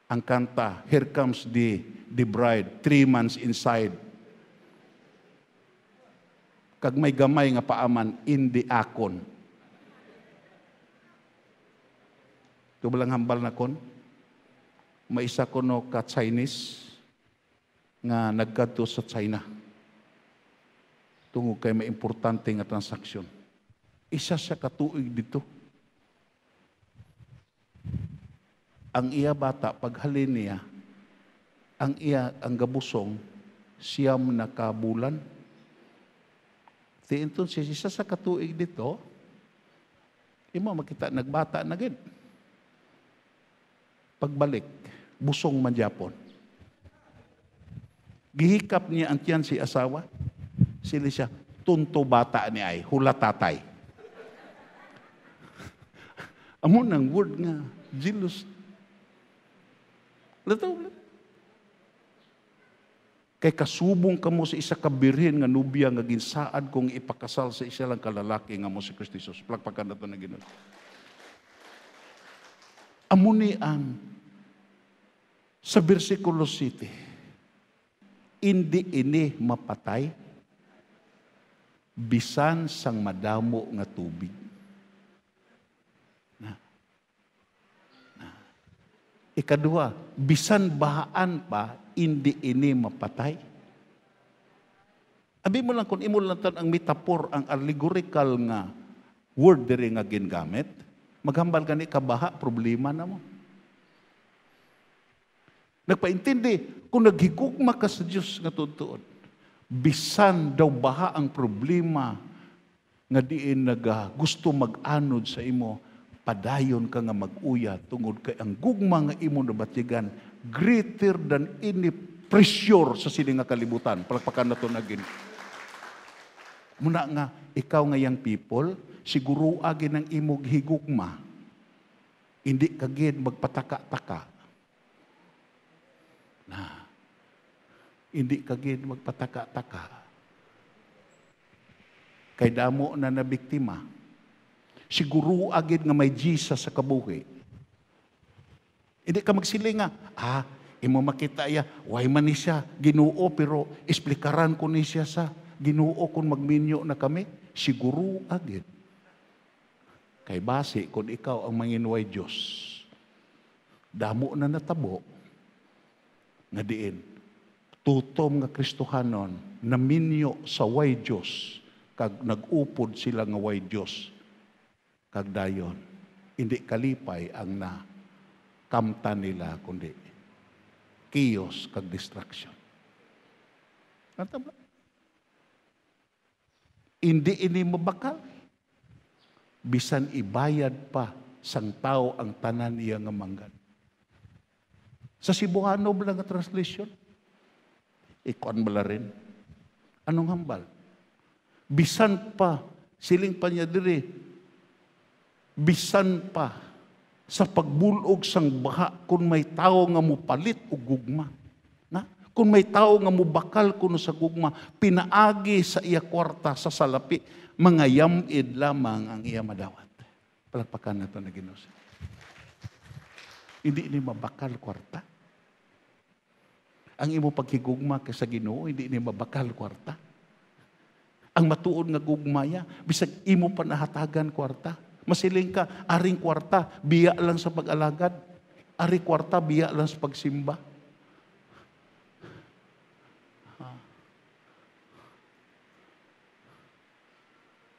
ang kanta, Here Comes the, the Bride, Three Months Inside. Kag may gamay nga paaman, in the akon. Ito ba lang hambal na kon? May isa ko no ka-Chinese nga nagkadto sa China tungod kay may importante nga transaksyon. Isa sa katuig dito ang iya bata paghalin niya ang iya ang gabusong siyam na kabulan ti si isa sa katuig dito imo makita nagbata na gid pagbalik busong man Japon gihikap niya ang tiyan si asawa sila siya tunto bata ni ay hula tatay [laughs] amo nang word nga jealous Lataw. Kay kasubong kamo sa isa ka birhen nga nubya nga ginsaad kong ipakasal sa isa lang kalalaki nga mo si Kristo Jesus. Plakpakan nato na Ginoo. Amo ni ang sa bersikulo 7. Indi ini mapatay bisan sang madamo nga tubig Ikadua, bisan bahaan pa, hindi ini mapatay. Abi mo lang kung imulantan ang metaphor, ang allegorical nga word diri nga gingamit, maghambal ka ni kabaha, problema na mo. Nagpaintindi, kung naghigugma ka sa Diyos nga tutuon, bisan daw baha ang problema nga diin naga gusto mag-anod sa imo, padayon ka nga mag-uya tungod kay ang gugma nga imo nabatigan greater than any pressure sa sini nga kalibutan. Palakpakan nato nagin. Muna nga ikaw nga yang people siguro agin ang imog higugma. Hindi ka gid magpataka-taka. Na. Hindi ka gid magpataka-taka. Kay damo na nabiktima. biktima siguro agad nga may Jesus sa kabuhi. Hindi ka magsiling nga, ah, imo makita ya, why man ni siya, ginoo, pero explikaran ko ni siya sa ginoo kung magminyo na kami, siguro agad. Kay base, kung ikaw ang manginway Diyos, damo na natabo, nga diin, tutom nga Kristohanon, naminyo sa way Diyos, kag nagupod sila nga way Diyos, kagdayon. Hindi kalipay ang na kamta nila, kundi chaos kag distraction. Nataba? Hindi ini mabakal. Bisan ibayad pa sang tao ang tanan iya nga manggan. Sa Cebuano bala nga translation, ikuan bala rin. Anong hambal? Bisan pa, siling pa niya diri, bisan pa sa pagbulog sang baha kun may tao nga mo palit og gugma na kung may tao nga mo bakal kuno sa gugma pinaagi sa iya kwarta sa salapi mga yamid lamang ang iya madawat palakpakan nato na Ginoo hindi ni mabakal kwarta ang imo paghigugma kay sa Ginoo hindi ni mabakal kwarta ang matuod nga gugmaya bisag imo panahatagan kwarta Masiling ka, aring kwarta, biya lang sa pag-alagad. Ari kwarta, biya lang sa pagsimba.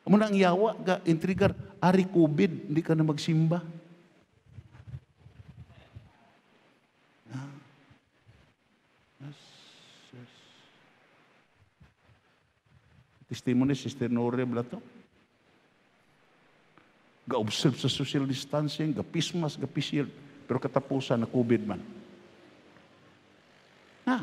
Amo na ang yawa ka, intrigar, ari COVID, hindi ka na magsimba. Testimony, Sister Nore, bla ga-observe sa social distancing, ga-pismas, ga Pero katapusan na COVID man. Na.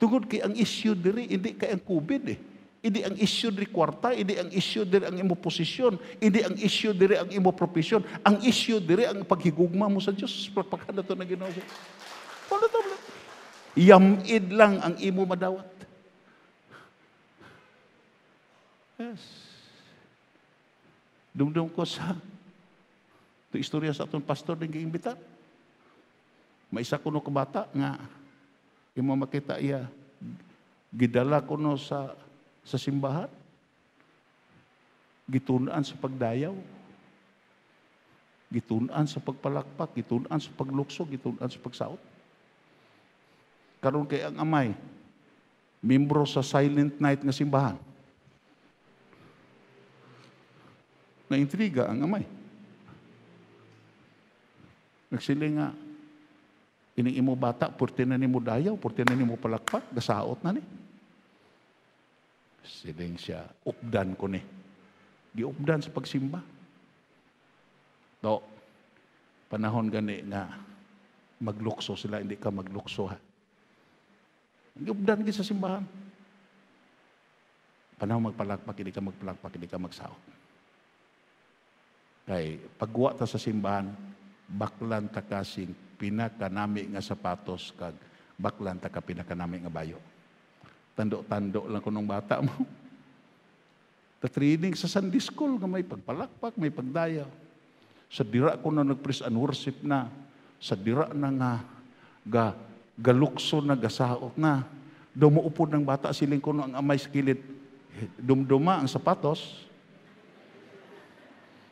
Tungod kay ang issue diri, hindi kay ang COVID eh. Hindi ang issue diri kwarta, hindi ang issue diri ang imo posisyon, hindi ang issue diri ang imo profesyon. Ang issue diri ang paghigugma mo sa Dios. Pagpakada to na ginawa. Wala to. Yamid lang ang imo madawat. Yes. Dumdum ko sa ito istorya sa aton pastor din giimbita. May isa kuno ka nga imo makita iya gidala kuno sa sa simbahan. Gitunan sa pagdayaw. Gitunan sa pagpalakpak, gitunan sa paglukso, gitunan sa pagsaot. Karon kay ang amay, membro sa Silent Night nga simbahan. na intriga ang amay. Nagsilinga, ini imo bata, purti na ni mo dayaw, purti na ni mo palakpak, gasaot na ni. Siling siya, updan ko ni. Di Giupdan sa pagsimba. Do, panahon gani nga maglukso sila, hindi ka maglukso ha. Giupdan gid sa simbahan. Panahon magpalakpak, hindi ka magpalakpak, hindi ka magsaot. Kay pagwa ta sa simbahan, baklan ta kasing pinakanami nga sapatos kag baklan ta ka pinakanami nga bayo. Tando-tando lang ko nung bata mo. Ta-training sa Sunday school nga may pagpalakpak, may pagdayo. Sa dira ko na nag and worship na, sa dira na nga ga, galukso na gasaot na, dumuupod ng bata siling kuno ang amay sa kilid, eh, dumduma ang sapatos,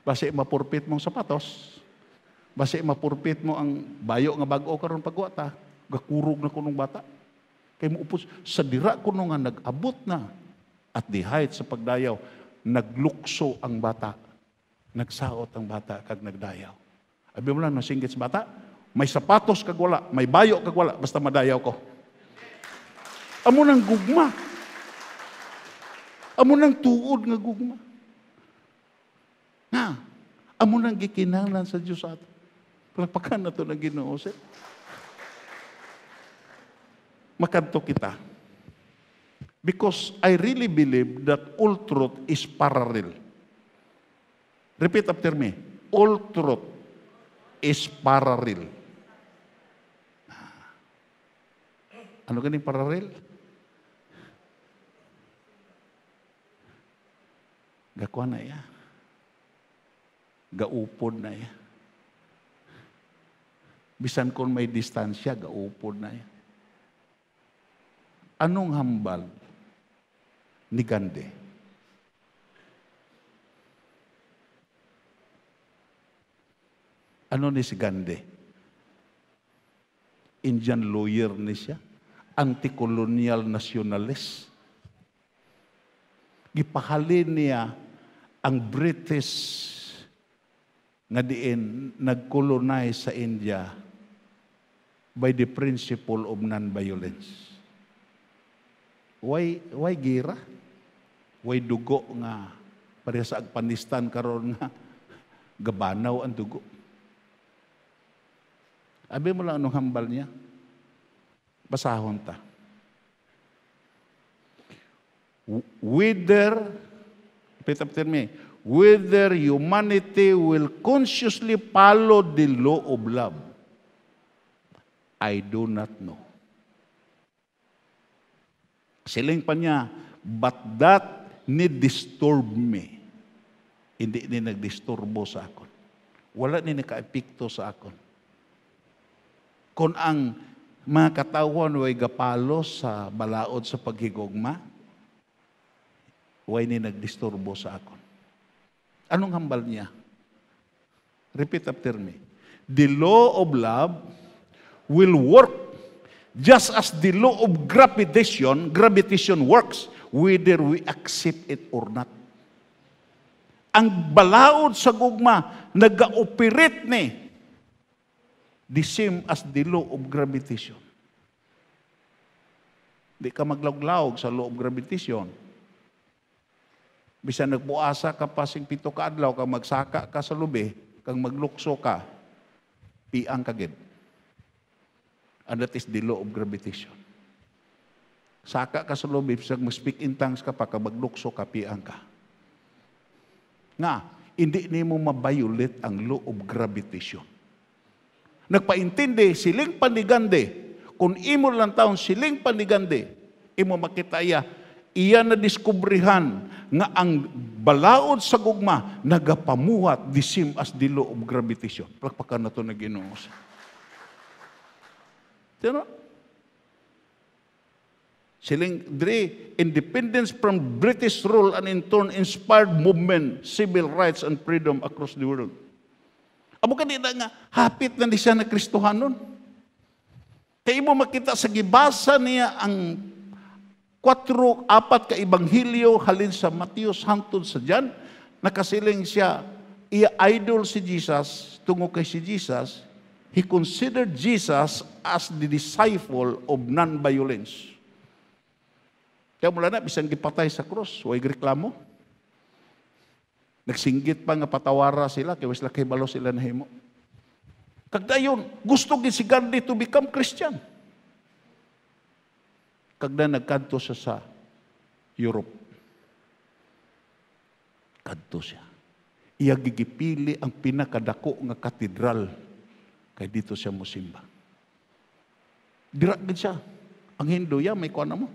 Basi mapurpit mong sapatos. Basi mapurpit mo ang bayo nga bago karon pagwata. Gakurog na kunong bata. Kay mo upos sa dira kuno nga nag-abot na at the height sa pagdayaw naglukso ang bata. Nagsaot ang bata kag nagdayaw. Abi mo lang no singgit sa bata, may sapatos kag wala, may bayo kag wala basta madayaw ko. Amo nang gugma. Amo nang tuod nga gugma. Nga, amo nang gikinahanglan sa Dios at Palapakan na to ng Ginoo. Makanto kita. Because I really believe that all truth is parallel. Repeat after me. All truth is parallel. Ah. Ano ganing parallel? Gakuha na iya gaupod na iya. Bisan kung may distansya, gaupod na iya. Anong hambal ni Gandhi? Ano ni si Gandhi? Indian lawyer ni siya. Anti-colonial nationalist. Gipahalin niya ang British nga diin nagkolonize sa India by the principle of non-violence. Why, why gira? Why dugo nga pareha sa Agpanistan karon nga [laughs] gabanaw ang dugo. Abi mo lang anong hambal niya. Basahon ta. Whether, repeat after me, whether humanity will consciously follow the law of love? I do not know. Siling pa niya, but that need disturb me. Hindi ni nagdisturbo sa akon. Wala ni nakaepekto sa akon. Kung ang mga katawan way gapalo sa balaod sa paghigugma, way ni nagdisturbo sa akon. Anong hambal niya? Repeat after me. The law of love will work just as the law of gravitation, gravitation works whether we accept it or not. Ang balaod sa gugma, nag ni the same as the law of gravitation. Di ka maglawg sa law of gravitation. Bisan nagbuasa ka pasing pito ka adlaw, kang magsaka ka sa lubi, kang maglukso ka, piang ka gid. And that is the law of gravitation. Saka ka sa lubi, bisan mag-speak in tongues ka pa, kang maglukso ka, piang ka. Nga, hindi nimo mabayulit ang law of gravitation. Nagpaintindi, siling panigande, kung imo lang taon siling panigande, imo makita iya, iya na diskubrihan nga ang balaod sa gugma nagapamuhat the same as the law of gravitation. Plakpakan na to na Ginoo. Pero Siling Dre, independence from British rule and in turn inspired movement, civil rights and freedom across the world. Amo kanina nga, hapit na ni siya na Kristohan nun. Kaya mo makita sa gibasa niya ang Kwatro, apat ka ibanghilyo halin sa Matius hantod sa Jan, nakasiling siya, i-idol si Jesus, tungo kay si Jesus, he considered Jesus as the disciple of non-violence. Kaya mula na, bisang gipatay sa cross, huwag reklamo. Nagsinggit pa nga patawara sila, kaya wala kay balo sila nahimo. Kagdayon, gusto si Gandhi to become Christian. Kagda nagkanto siya sa Europe. Kanto siya. Iya gigipili ang pinakadako nga katedral kay dito siya musimba. Dira gid siya. Ang ya may kuan mo.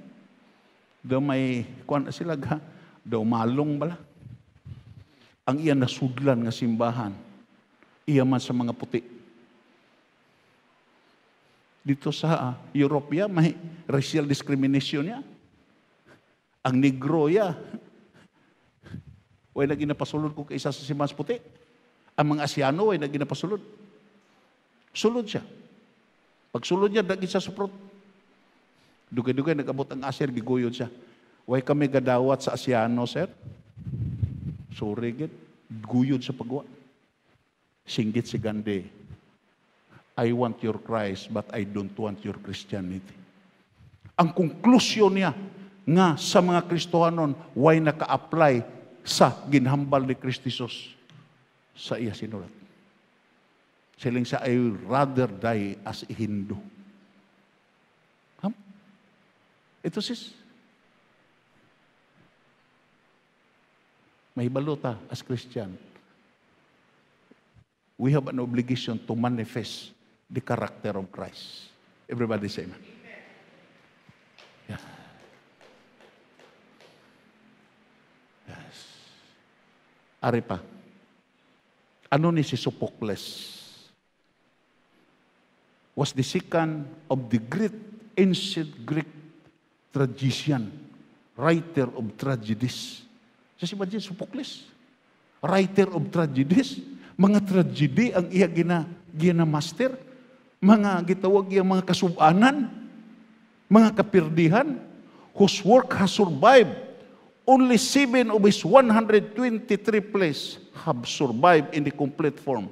Daw may kuan sila ga daw malong bala. Ang iya nasudlan nga simbahan iya man sa mga puti dito sa ah, Europe, ya, may racial discrimination niya. Ang negro, ya. Way na ginapasulod ko kaysa sa si mas puti. Ang mga Asyano, way na ginapasulod. Sulod siya. Pag sulod niya, dagit sa suprot. Dugay-dugay, nagabot ang asir, giguyod siya. Way kami gadawat sa Asyano, sir. Sorry, git. Guyod sa pagwa. Singgit si Gandhi I want your Christ, but I don't want your Christianity. Ang konklusyon niya nga sa mga Kristohanon, why naka-apply sa ginhambal ni Kristisos sa iya sinulat. Siling sa, I rather die as a Hindu. Huh? Ito sis, may balota as Christian. We have an obligation to manifest the character of Christ. Everybody say amen. Yeah. Yes. Ari pa. Ano ni si Sophocles? Was the second of the great ancient Greek tragedian, writer of tragedies. si imagine Sophocles, writer of tragedies. Mga tragedy ang iya gina, gina master mga gitawag yung mga kasubanan, mga kapirdihan, whose work has survived. Only seven of his 123 plays have survived in the complete form.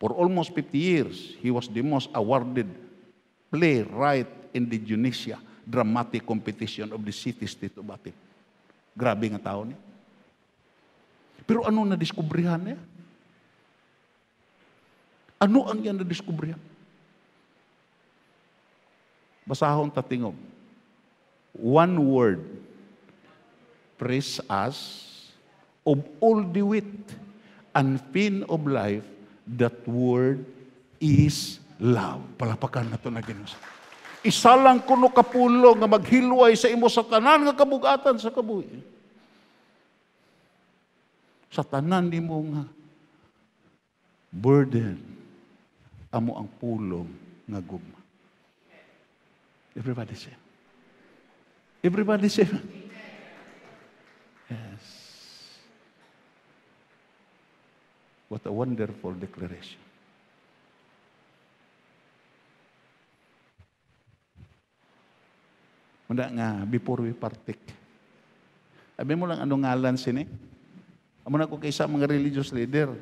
For almost 50 years, he was the most awarded playwright in the Indonesia dramatic competition of the cities dito bati. Grabe nga tao niya. Pero ano na diskubrihan niya? Ano ang yan na-discoverya? Basahon ta tingog. One word. Praise us of all the wit and pain of life, that word is love. Palapakan na to na ginusa. Isa lang kuno kapulo nga maghilway sa imo sa tanan nga kabugatan sa kabuhi. Sa tanan nimo nga burden amo ang pulong nga gugma. Everybody say. Everybody say. Yes. What a wonderful declaration. Muna nga, before we partake. Sabi mo lang, ano ngalan sini? Amo na ko kaysa mga religious leader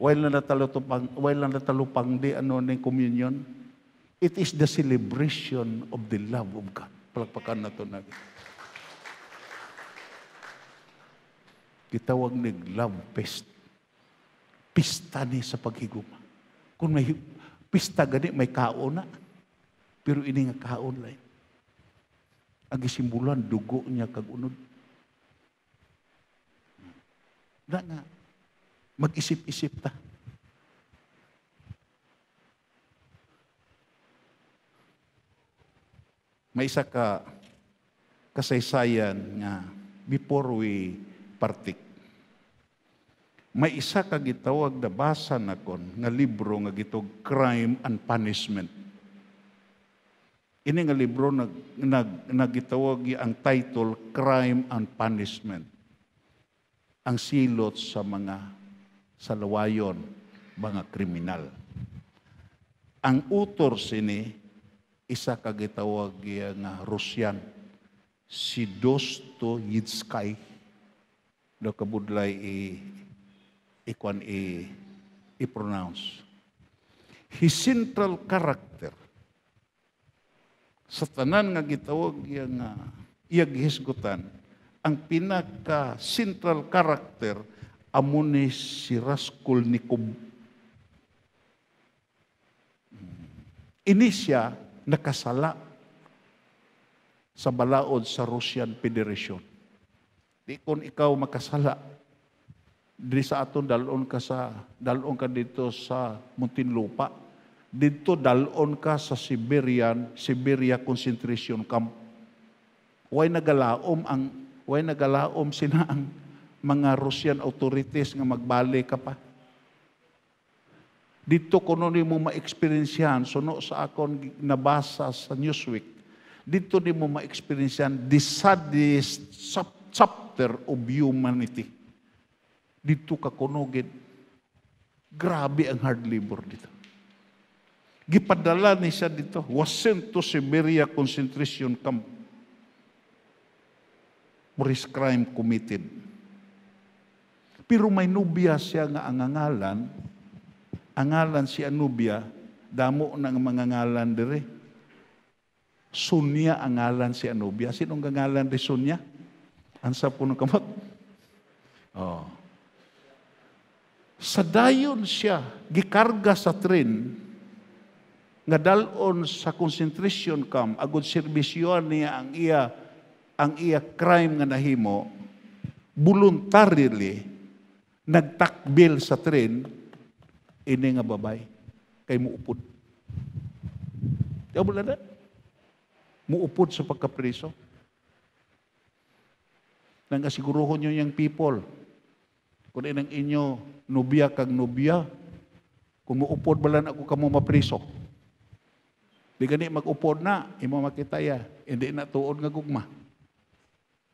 while na natalupang, while na natalupang di ano ng communion, it is the celebration of the love of God. Palakpakan na ito natin. Gitawag ni love fest. Pista ni sa paghiguma. Kung may pista gani, may kaon Pero ini nga kaon lang. Ang isimbulan, dugo niya kagunod. Na nga, Mag-isip-isip ka. May isa ka kasaysayan nga before we partik. May isa ka gitawag na basa na kon nga libro nga gitog Crime and Punishment. Ini nga libro nag, nag, nagitawag ang title Crime and Punishment. Ang silot sa mga sa lawayon mga kriminal. Ang utor sini isa ka nga Russian si Dostoyevsky do kabudlay i ikwan i i-pronounce. His central character sa tanan nga gitawag nga iyag hisgutan ang pinaka central character amo si Raskolnikov. Ini siya nakasala sa balaod sa Russian Federation. Di kon ikaw makasala, di sa aton dalon ka sa dalon ka dito sa Muntinlupa. Dito dalon ka sa Siberian, Siberia concentration camp. Way nagalaom ang way nagalaom sina ang mga Russian authorities nga magbali ka pa. Dito ko nun mo ma-experiencehan, suno sa akon nabasa sa Newsweek, dito ni mo ma-experiencehan the saddest chapter of humanity. Dito ka kunugin. Grabe ang hard labor dito. Gipadala ni siya dito. Was sent to Siberia concentration camp. For crime committed pero may nubya siya nga ang angalan. Angalan si Anubia, damo ng mga ngalan dire. Sunya angalan si Anubia. Sinong gangalan di Sunya? Ansa po ng kamot? Oh. Sa dayon siya, gikarga sa tren, nga dalon sa concentration camp, agod serbisyon niya ang iya, ang iya crime nga nahimo, voluntarily, nagtakbil sa tren, ini nga babay, kay muupod. Di mo na Muupod sa pagkapriso. Nang asiguruhon nyo yung people, kung inang inyo, nubya kag nubya, kung muupod na ako kamo mapriso. Di gani magupod na, imo makitaya, hindi na tuod nga gugma.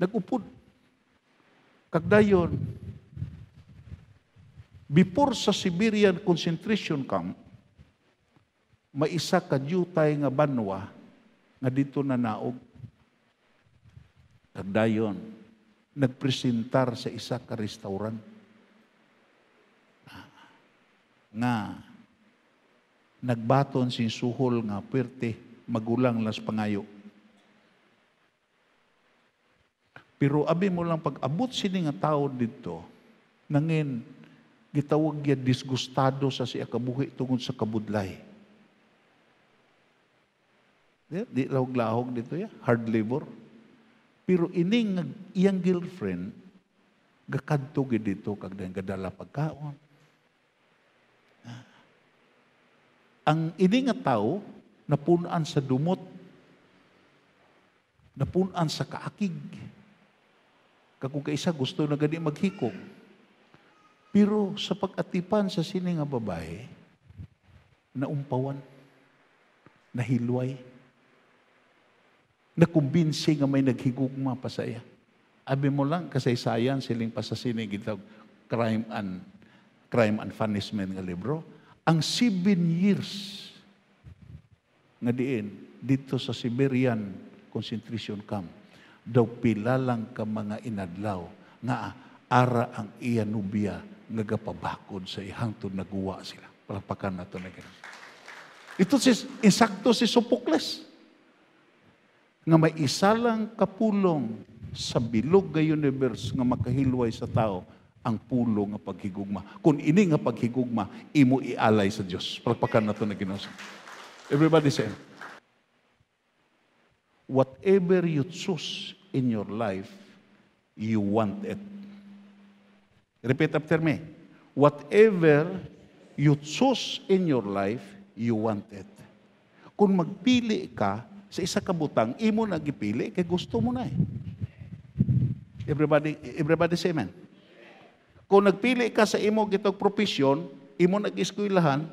Nagupod. Kagdayon, Before sa Siberian concentration camp, may isa ka jutay nga banwa nga dito na naog. Kagdayon, nagpresentar sa isa ka restaurant ah, nga nagbaton si suhol nga pwerte magulang las pangayo. Pero abi mo lang pag abot sini nga tao dito, nangin Gitawag yan disgustado sa siya kabuhi tungod sa kabudlay. Di, di lahog-lahog dito ya, hard labor. Pero ining iyang girlfriend, gakadto gid dito kag gadala pagkaon. Ang ini nga tao napunan sa dumot, napunan sa kaakig. Kag kung kaisa gusto na gani maghikog, pero sa pag-atipan sa sining nga babae, naumpawan, nahilway, nakumbinsi nga may naghigugma pa sa iya. Abi mo lang kasaysayan siling pasasini sa crime and crime and punishment nga libro. Ang seven years nga diin dito sa Siberian concentration camp daw pilalang ka mga inadlaw nga ara ang iya nubya nagapabakod sa ihangtod naguwa sila. Palakpakan nato na ganun. Ito si, insakto si Sopocles nga may isa lang kapulong sa bilog nga universe nga makahilway sa tao ang pulo nga paghigugma. Kung ini nga paghigugma, imo ialay sa Dios. Palakpakan nato na ginasa. Everybody say, whatever you choose in your life, you want it. Repeat after me. Whatever you choose in your life, you want it. Kung magpili ka sa isa ka butang, imo gipili, kay gusto mo na eh. Everybody, everybody say amen. Kung nagpili ka sa imo gitog profesyon, imo nag-eskwelahan,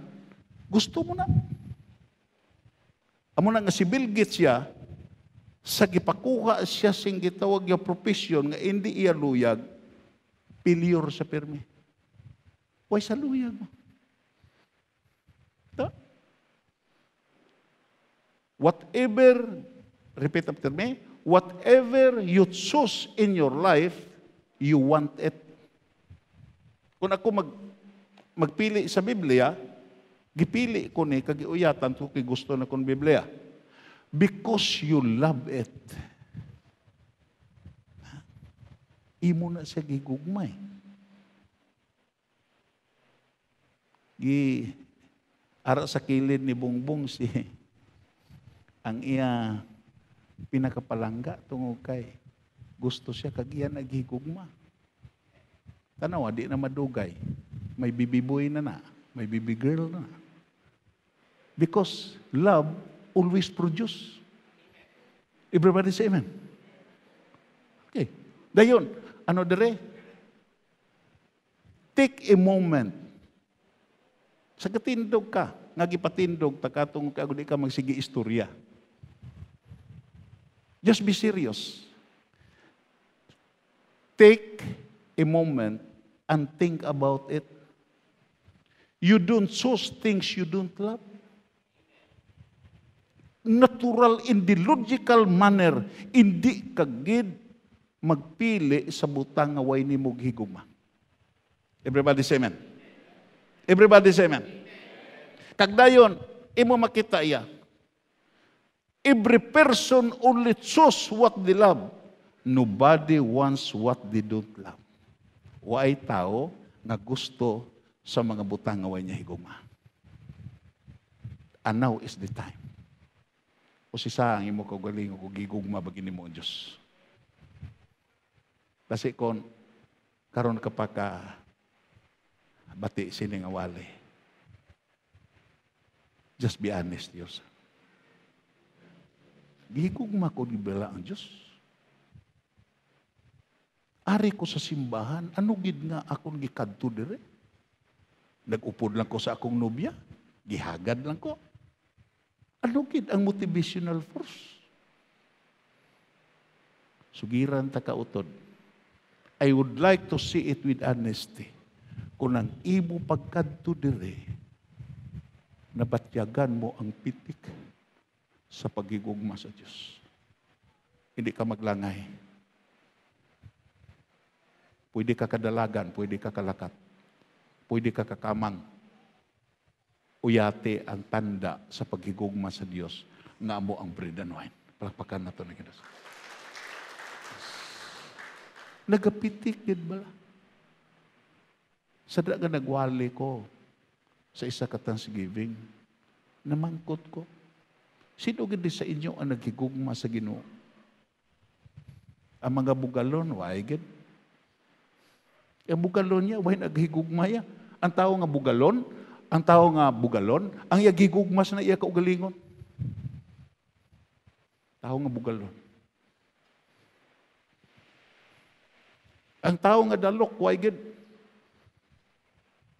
gusto mo na. Amo na nga si Bill Gates siya, sa gipakuha siya sing gitawag yung profesyon nga hindi iya luyag, failure sa permi. Why saluyan mo? Ta? Whatever, repeat after me, whatever you choose in your life, you want it. Kung ako mag, magpili sa Biblia, gipili ko ni kagiuyatan ko kay gusto na kong Biblia. Because you love it. imo na siya gigugmay. Gi ara sa kilid ni Bongbong si [laughs] ang iya pinakapalangga tungod kay gusto siya kag iya naghigugma. Tanaw di na madugay. May baby na na, may bibigirl na. na. Because love always produce. Everybody say amen. Okay. Dayon, ano dire? Take a moment. Sa katindog ka, nagipatindog, takatong ka, di ka magsigi istorya. Just be serious. Take a moment and think about it. You don't choose things you don't love natural in the logical manner, hindi kagid magpili sa butang nga way ni higugma. Everybody say amen. Everybody say amen. Kagdayon, imo makita iya. Every person only choose what they love. Nobody wants what they don't love. Why tao nga gusto sa mga butang nga way niya higugma. And now is the time. O si saang imo kagaling o gigugma bagini mo ang Diyos kasi kung karon kapag uh, bati siningawali. Just be honest, Diyos. Gigugma ko di bala ang Diyos. Ari ko sa simbahan, ano gid nga akong gikadto dire? Nagupod lang ko sa akong nobya, gihagad lang ko. Ano gid ang motivational force? Sugiran ta kautod I would like to see it with honesty. Kung ang imo pagkadto dire, nabatyagan mo ang pitik sa pagigugma sa Diyos. Hindi ka maglangay. Pwede ka kadalagan, pwede ka kalakat, pwede ka kakamang. Uyate ang tanda sa pagigugma sa Diyos na mo ang bread and wine. Palakpakan na ito ng Diyos. Nagapitik gid bala. Sa daga nagwali ko sa isa ka Thanksgiving, namangkot ko. Sino gid sa inyo ang nagigugma sa Ginoo? Ang mga bugalon, why gid? Ang bugalon niya, why naghigugma ya? Ang tao nga bugalon, ang tao nga bugalon, ang yagigugmas na iya kaugalingon. Tao nga bugalon. Ang tao nga dalok, why gid?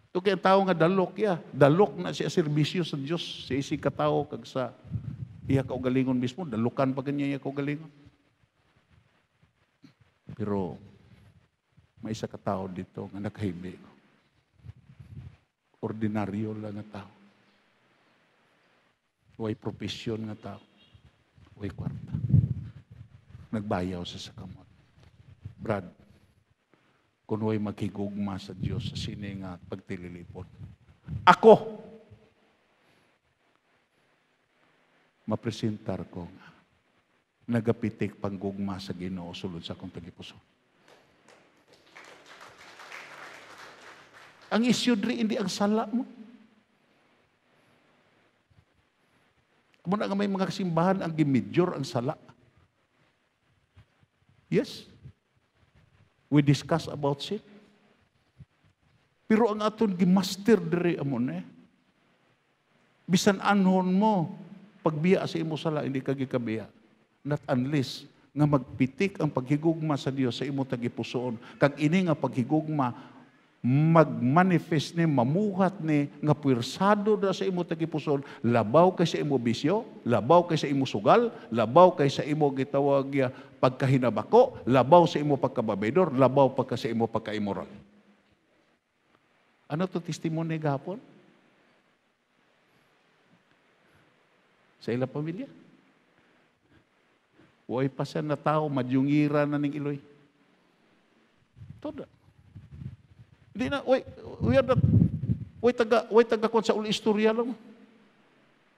Ito kaya tao nga dalok ya. Dalok na siya serbisyo sa Dios. Siya isi katao kag sa iya kaugalingon mismo. Dalukan pa ganyan iya kaugalingon. Pero may isa katao dito nga nakahibi ko. Ordinaryo lang nga tao. Way profesyon nga tao. Way kwarta. Nagbayaw sa sakamot. Brad, kunoy maghigugma sa Diyos sa sine nga pagtililipot. Ako, mapresentar ko nga nagapitik panggugma sa Ginoo sulod sa akong tagipuso. Ang isyu diri hindi ang sala mo. Kamo nga may mga kasimbahan ang gimidyor ang sala. Yes. We discuss about sin. Pero ang aton gi-master diri amon eh. Bisan anhon mo, pagbiya sa imo sala, hindi ka gikabiya. Not unless nga magpitik ang paghigugma sa Dios sa imo tagipusoon. Kag ini nga paghigugma magmanifest ni, mamuhat ni, nga puwersado na sa imo tagipuson, labaw kay sa imo bisyo, labaw kay sa imo sugal, labaw kay sa imo gitawag ya pagkahinabako, labaw sa imo pagkababedor, labaw pagka sa imo pagkaimoral. Ano to testimony gahapon? Sa ila pamilya? Huwag pa siya na tao, madyungira na ning iloy. Todo. Hindi na, wait, we are not, wait taga, wait taga kon sa uli istorya lang.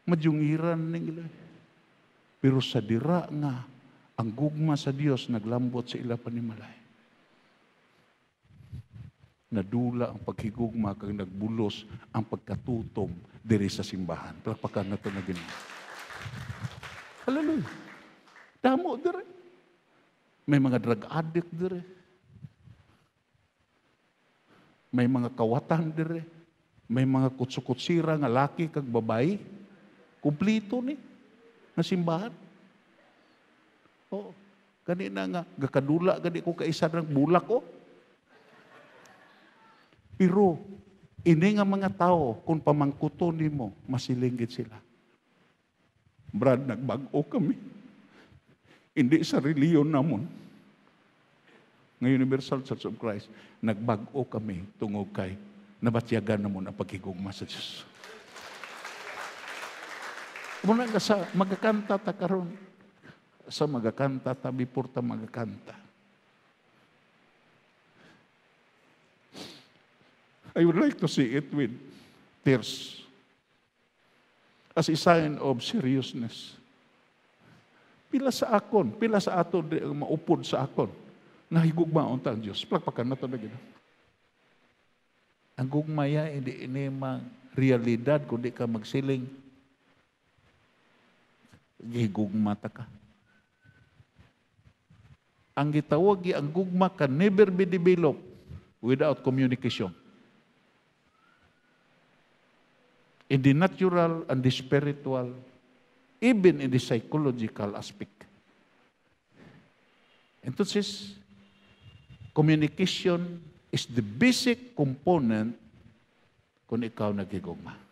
Madyungiran nila. Pero sa dira nga, ang gugma sa Dios naglambot sa ila panimalay. Nadula ang paghigugma kag nagbulos ang pagkatutom diri sa simbahan. Palakpakan nato na ginoo. Hallelujah. Damo dire. May mga drug addict dire. May mga kawatan dire. May mga kutsukutsira nga laki kag babay kumpleto ni nga simbahan. Oo. Kani na nga gakadula gani ko kaisa nang bulak ko. Pero ini nga mga tao kung pamangkuto nimo masilingit sila. Brad, nagbag-o kami. Hindi sa reliyon namon ng Universal Church of Christ, nagbago kami tungod kay nabatyagan na mo na pagkigugma sa Diyos. Muna ka sa magakanta ta karon sa magakanta ta before ta magakanta. I would like to see it with tears as a sign of seriousness. Pila sa akon, pila sa ato maupod sa akon Nahigugmaon ta ang Diyos. Plakpakan na talaga. Ang gugmaya, hindi ini realidad kundi ka magsiling. Gigugma ta ka. Ang gitawag gi ang gugma can never be developed without communication. In the natural and the spiritual, even in the psychological aspect. Entonces, communication is the basic component kung ikaw nagigugma.